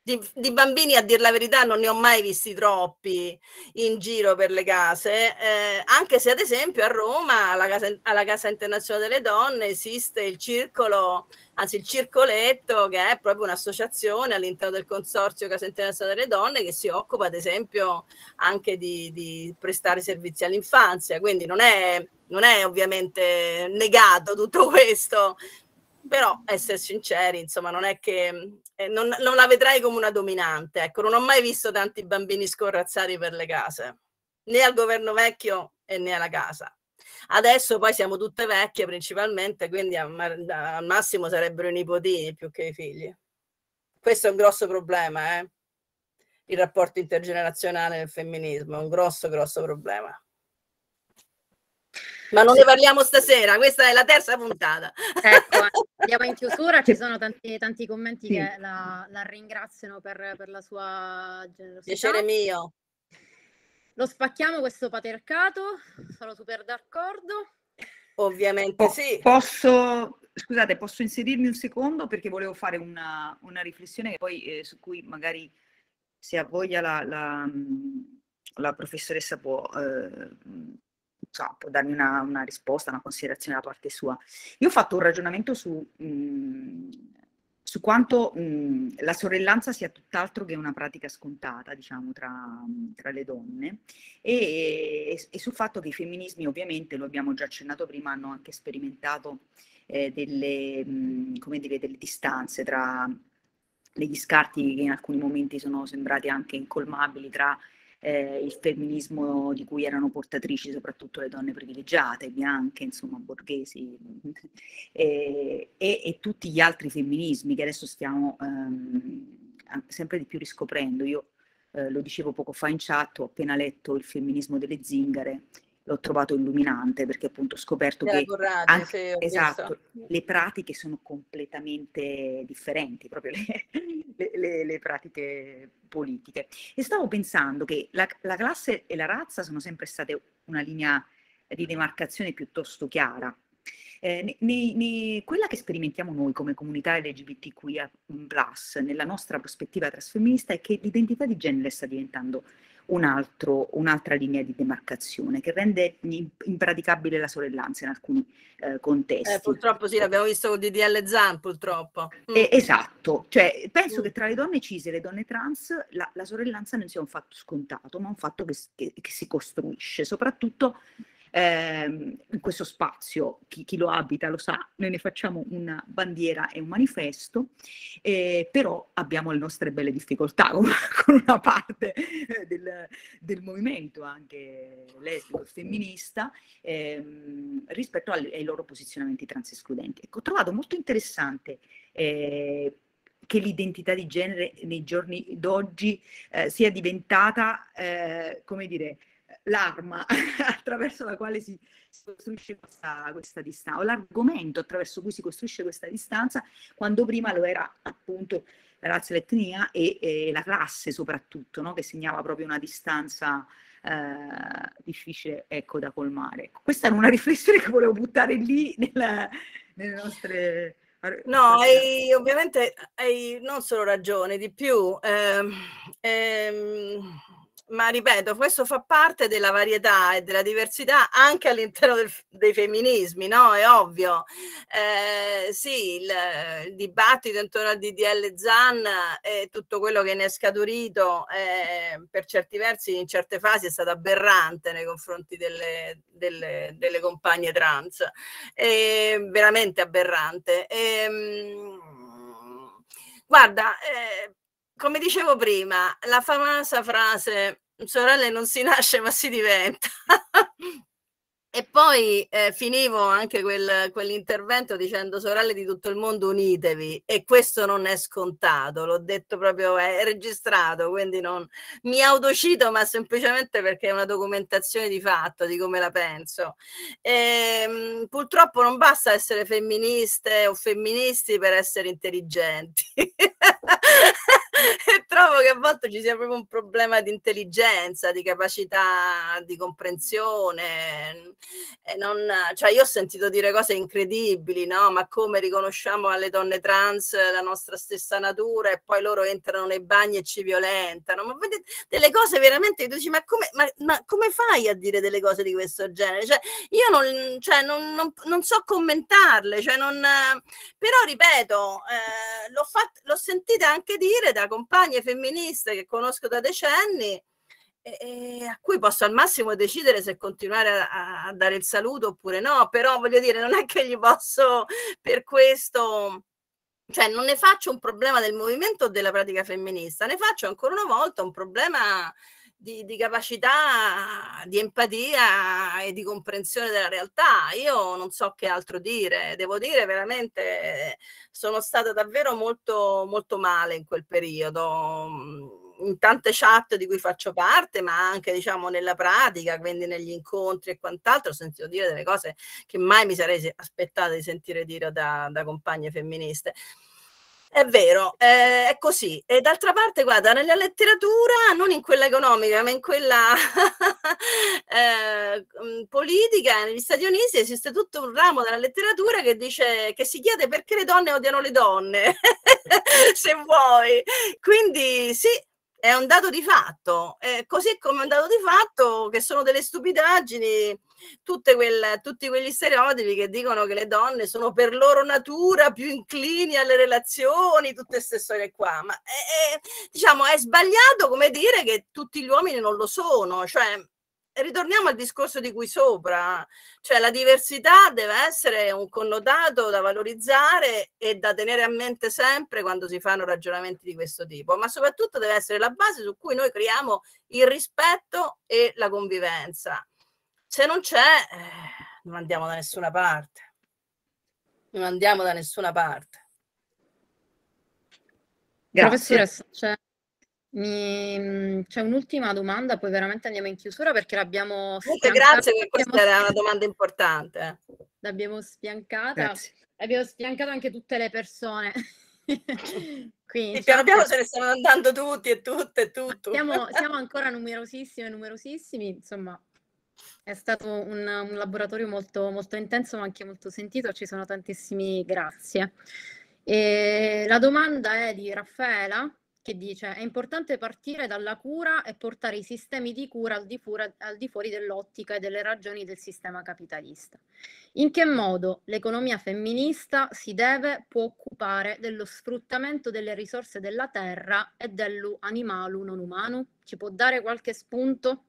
Di, di, bambini, a dir la verità, non ne ho mai visti troppi in giro per le case, eh, anche se ad esempio a Roma, alla casa, alla casa, Internazionale delle Donne, esiste il circolo, anzi il circoletto, che è proprio un'associazione all'interno del Consorzio Casa Internazionale delle Donne che si occupa ad esempio anche di, di prestare servizi all'infanzia, quindi non è, non è ovviamente negato tutto questo, però essere sinceri, insomma, non è che eh, non, non, la vedrai come una dominante. Ecco, non ho mai visto tanti bambini scorrazzati per le case, né al governo vecchio e né alla casa. Adesso poi siamo tutte vecchie principalmente, quindi al, al massimo sarebbero i nipotini più che i figli. Questo è un grosso problema, eh? il rapporto intergenerazionale nel femminismo, è un grosso, grosso problema.
Ma non ne parliamo stasera,
questa è la terza puntata. Ecco, eh,
andiamo in chiusura, ci sono tanti, tanti commenti sì. che la, la, ringraziano per, per la sua generosità. Piacere mio. Lo spacchiamo questo patriarcato, sono super d'accordo.
Ovviamente sì. Posso,
scusate, posso inserirmi un secondo perché volevo fare una, una riflessione poi, eh, su cui magari se ha voglia la, la, mm, la professoressa può eh, so, può darmi una, una, risposta, una considerazione da parte sua. Io ho fatto un ragionamento su, mh, mm, su quanto mh, mm, la sorellanza sia tutt'altro che una pratica scontata, diciamo, tra, tra le donne e, e, e sul fatto che i femminismi, ovviamente, lo abbiamo già accennato prima, hanno anche sperimentato eh, delle, mh, mm, dire, delle distanze tra degli scarti che in alcuni momenti sono sembrati anche incolmabili tra eh, il femminismo di cui erano portatrici soprattutto le donne privilegiate, bianche, insomma, borghesi, e, eh, e, e, tutti gli altri femminismi che adesso stiamo ehm, sempre di più riscoprendo. Io eh, lo dicevo poco fa in chat, ho appena letto Il femminismo delle zingare l'ho trovato illuminante perché appunto ho scoperto che Corradi, anche, sì, esatto, le pratiche sono completamente differenti, proprio le, le, le, le pratiche politiche. E stavo pensando che la, la classe e la razza sono sempre state una linea di demarcazione piuttosto chiara. Eh, ne, ne, quella che sperimentiamo noi come comunità LGBTQIA, nella nostra prospettiva transfemminista, è che l'identità di genere sta diventando un altro, un'altra linea di demarcazione che rende impraticabile la sorellanza in alcuni eh, contesti. Eh, purtroppo sì, l'abbiamo
visto con DDL Zan, purtroppo. Mm. Eh,
esatto, cioè,
penso mm. che tra le donne cise e le donne
trans la, la, sorellanza non sia un fatto scontato, ma un fatto che, che, che si costruisce, soprattutto eh, in questo spazio, chi, chi, lo abita lo sa, noi ne facciamo una bandiera e un manifesto, eh, però abbiamo le nostre belle difficoltà con, con una parte eh, del, del, movimento anche lesbico e femminista ehm, rispetto al, ai loro posizionamenti transescludenti. Ecco, ho trovato molto interessante eh, che l'identità di genere nei giorni d'oggi eh, sia diventata, eh, come dire, l'arma attraverso la quale si, costruisce questa, questa, distanza, o l'argomento attraverso cui si costruisce questa distanza, quando prima lo era appunto la razza, l'etnia e, e la classe soprattutto, no? che segnava proprio una distanza eh, difficile ecco, da colmare. Ecco, questa era una riflessione che volevo buttare lì nella,
nelle nostre... No, hai, ovviamente hai non solo ragione, di più. Ehm, ehm ma ripeto, questo fa parte della varietà e della diversità anche all'interno del, dei femminismi, no? È ovvio. Eh, sì, il, il, dibattito intorno al DDL Zan e tutto quello che ne è scaturito eh, per certi versi in certe fasi è stato aberrante nei confronti delle, delle, delle compagne trans, eh, veramente aberrante. E, ehm, guarda, eh, come dicevo prima, la famosa frase sorelle non si nasce ma si diventa. e poi eh, finivo anche quel, quell'intervento dicendo sorelle di tutto il mondo unitevi e questo non è scontato, l'ho detto proprio, è registrato, quindi non mi autocito ma semplicemente perché è una documentazione di fatto di come la penso. E, ehm, purtroppo non basta essere femministe o femministi per essere intelligenti. e trovo che a volte ci sia proprio un problema di intelligenza, di capacità di comprensione. Non, cioè io ho sentito dire cose incredibili, no? Ma come riconosciamo alle donne trans la nostra stessa natura e poi loro entrano nei bagni e ci violentano? Ma vedete delle cose veramente tu dici, ma come, ma, ma come fai a dire delle cose di questo genere? Cioè, io non, cioè, non, non, non so commentarle, cioè non, però ripeto, eh, l'ho, fatta, l'ho sentita anche dire da compagne femministe che conosco da decenni e, e a cui posso al massimo decidere se continuare a, a, dare il saluto oppure no, però voglio dire, non è che gli posso per questo, cioè non ne faccio un problema del movimento o della pratica femminista, ne faccio ancora una volta un problema di, di, capacità di empatia e di comprensione della realtà. Io non so che altro dire, devo dire veramente sono stata davvero molto, molto male in quel periodo mm, in tante chat di cui faccio parte, ma anche diciamo nella pratica, quindi negli incontri e quant'altro, ho sentito dire delle cose che mai mi sarei aspettata di sentire dire da, da compagne femministe. È vero, eh, è così. E d'altra parte, guarda, nella letteratura, non in quella economica, ma in quella eh, mm, politica, negli Stati Uniti esiste tutto un ramo della letteratura che dice che si chiede perché le donne odiano le donne, se vuoi. Quindi sì, è un dato di fatto, eh, così come è un dato di fatto che sono delle stupidaggini quel, tutti quegli stereotipi che dicono che le donne sono per loro natura più inclini alle relazioni, tutte queste storie qua. Ma è, eh, è, eh, diciamo, è sbagliato come dire che tutti gli uomini non lo sono, cioè ritorniamo al discorso di cui sopra, cioè la diversità deve essere un connotato da valorizzare e da tenere a mente sempre quando si fanno ragionamenti di questo tipo, ma soprattutto deve essere la base su cui noi creiamo il rispetto e la convivenza. Se non c'è, eh, non andiamo da nessuna parte. Non andiamo da nessuna parte. Grazie. c'è, cioè,
mi, mm, c'è un'ultima domanda, poi veramente andiamo in chiusura perché l'abbiamo Comunque grazie perché questa era
una domanda importante. Eh.
L'abbiamo spiancata. Grazie. Abbiamo spiancato anche tutte le persone.
Quindi, piano piano ce ne stanno andando tutti e tutte e tutto. Siamo, siamo
ancora numerosissime, numerosissimi, insomma è stato un, un laboratorio molto, molto, intenso ma anche molto sentito, ci sono tantissimi grazie. E la domanda è di Raffaela che dice è importante partire dalla cura e portare i sistemi di cura al di, fuori, al di fuori dell'ottica e delle ragioni del sistema capitalista. In che modo l'economia femminista si deve, può occupare dello sfruttamento delle risorse della terra e dell'animalu
non umano? Ci può dare qualche spunto?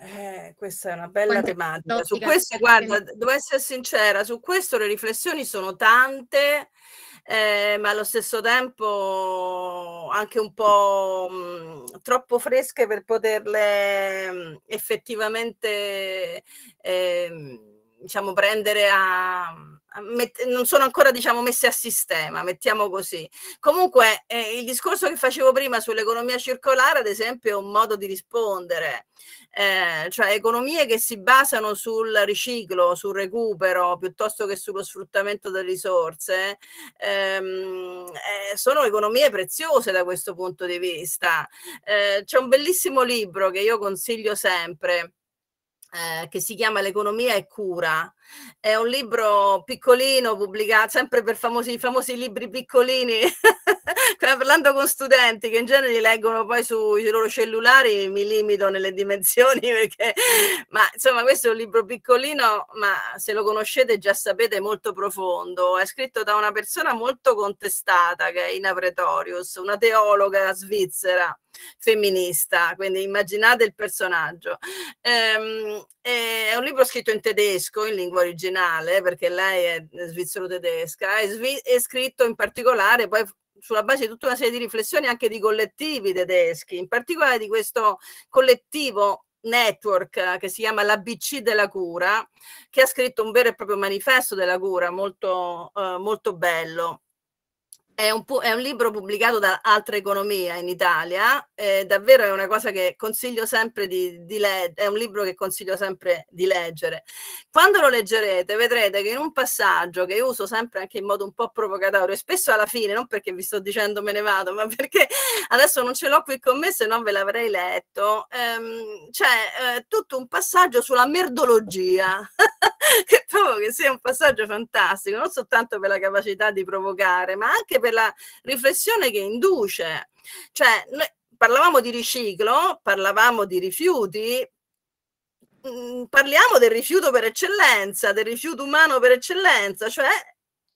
Eh, questa è una bella Quanto tematica. Su questo, guarda, devo essere sincera, su questo le riflessioni sono tante, eh, ma allo stesso tempo anche un po' mh, mhmm, troppo fresche per poterle mh, mhmm, effettivamente, eh, diciamo, prendere a mhmm, met- non sono ancora diciamo, messe a sistema, mettiamo così. Comunque eh, il discorso che facevo prima sull'economia circolare, ad esempio, è un modo di rispondere, eh, cioè economie che si basano sul riciclo, sul recupero, piuttosto che sullo sfruttamento delle risorse, ehm, eh, sono economie preziose da questo punto di vista. Eh, c'è un bellissimo libro che io consiglio sempre. Eh, che si chiama L'economia e cura, è un libro piccolino pubblicato sempre per famosi, famosi libri piccolini, parlando con studenti che in genere li leggono poi sui loro cellulari, mi limito nelle dimensioni perché, ma insomma questo è un libro piccolino, ma se lo conoscete già sapete è molto profondo, è scritto da una persona molto contestata che è Ina Pretorius, una teologa svizzera femminista, quindi immaginate il personaggio. Ehm, è un libro scritto in tedesco, in lingua originale, perché lei è svizzero-tedesca, è, svi- è scritto in particolare poi sulla base di tutta una serie di riflessioni anche di collettivi tedeschi, in particolare di questo collettivo network che si chiama l'ABC della cura, che ha scritto un vero e proprio manifesto della cura molto, eh, molto bello. È un, pu- è un, libro pubblicato da Altra Economia in Italia, eh, davvero è una cosa che consiglio sempre di, di leggere, è un libro che consiglio sempre di leggere. Quando lo leggerete vedrete che in un passaggio che uso sempre anche in modo un po' provocatorio, e spesso alla fine, non perché vi sto dicendo me ne vado, ma perché adesso non ce l'ho qui con me se non ve l'avrei letto, ehm, c'è cioè, eh, tutto un passaggio sulla merdologia, che trovo che sia un passaggio fantastico, non soltanto per la capacità di provocare, ma anche per della riflessione che induce. Cioè, noi parlavamo di riciclo, parlavamo di rifiuti, mm, parliamo del rifiuto per eccellenza, del rifiuto umano per eccellenza, cioè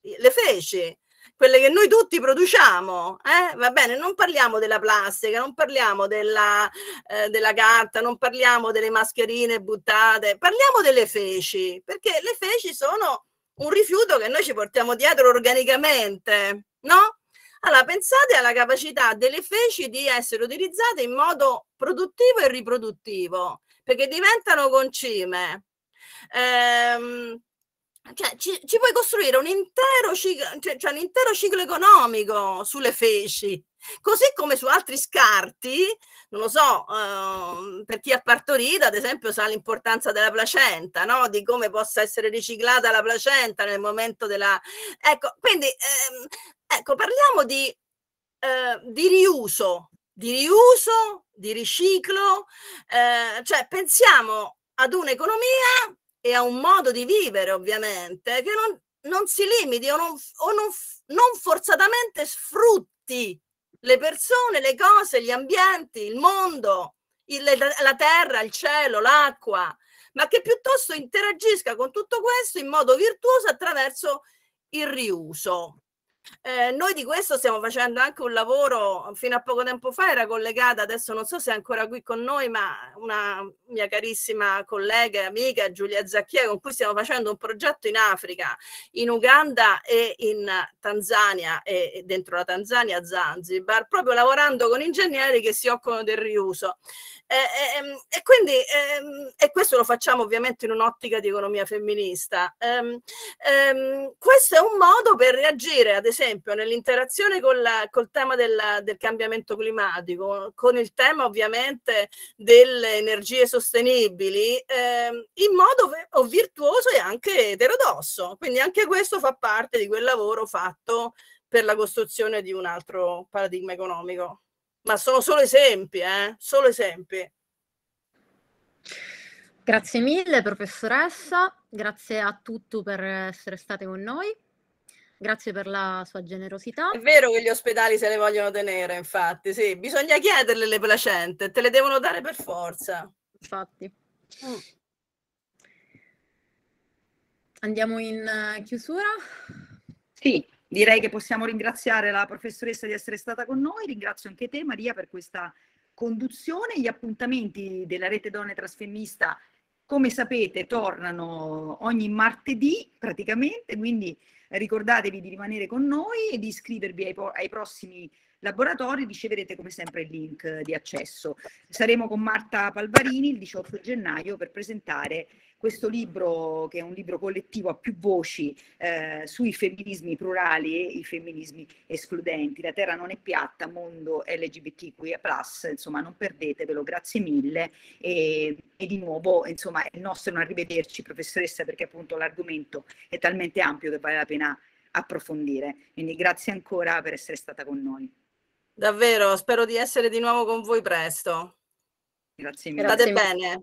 le feci, quelle che noi tutti produciamo, eh? va bene, non parliamo della plastica, non parliamo della, eh, della carta, non parliamo delle mascherine buttate, parliamo delle feci, perché le feci sono un rifiuto che noi ci portiamo dietro organicamente no? Allora, pensate alla capacità delle feci di essere utilizzate in modo produttivo e riproduttivo, perché diventano concime. Ehm, cioè, ci, ci, puoi costruire un intero, ciclo, cioè, cioè, un intero ciclo economico sulle feci, Così come su altri scarti, non lo so, eh, per chi ha partorito, ad esempio, sa l'importanza della placenta, no? di come possa essere riciclata la placenta nel momento della... Ecco, quindi ehm, ecco, parliamo di, eh, di riuso, di riuso, di riciclo, eh, cioè pensiamo ad un'economia e a un modo di vivere, ovviamente, che non, non si limiti o non, o non, non forzatamente sfrutti le persone, le cose, gli ambienti, il mondo, il, la terra, il cielo, l'acqua, ma che piuttosto interagisca con tutto questo in modo virtuoso attraverso il riuso. Eh, noi di questo stiamo facendo anche un lavoro, fino a poco tempo fa era collegata, adesso non so se è ancora qui con noi, ma una mia carissima collega e amica Giulia Zacchia con cui stiamo facendo un progetto in Africa, in Uganda e in Tanzania e dentro la Tanzania Zanzibar, proprio lavorando con ingegneri che si occupano del riuso. Eh, eh, ehm, e, quindi, ehm, e questo lo facciamo ovviamente in un'ottica di economia femminista, ehm, questo è un modo per reagire, ad esempio, nell'interazione col tema della, del cambiamento climatico, con il tema ovviamente delle energie sostenibili, in modo virtuoso e anche eterodosso. Quindi anche questo fa parte di quel lavoro fatto per la costruzione di un altro paradigma economico ma sono solo esempi, eh? solo esempi.
Grazie mille professoressa, grazie a tutti per essere state con noi, grazie per la sua generosità.
È vero che gli ospedali se le vogliono tenere, infatti, sì, bisogna chiederle le placente, te le devono dare per forza. Infatti. Mm. Andiamo
in eh, chiusura? Sì, direi che possiamo ringraziare la professoressa di essere stata con noi, ringrazio anche te Maria per questa conduzione, gli appuntamenti della rete donne trasfemmista come sapete tornano ogni martedì praticamente, quindi ricordatevi di rimanere con noi e di iscrivervi ai, ai prossimi laboratori, riceverete come sempre il link di accesso. Saremo con Marta Palvarini il 18 gennaio per presentare questo libro, che è un libro collettivo a più voci eh, sui femminismi plurali e i femminismi escludenti, La terra non è piatta, mondo LGBTQIA+, insomma non perdetevelo, grazie mille e, e di nuovo insomma il nostro è un arrivederci professoressa perché appunto l'argomento è talmente ampio che vale la pena approfondire. Quindi grazie ancora per essere stata con
noi. Davvero, spero di essere di nuovo con voi presto. Grazie mille. State bene.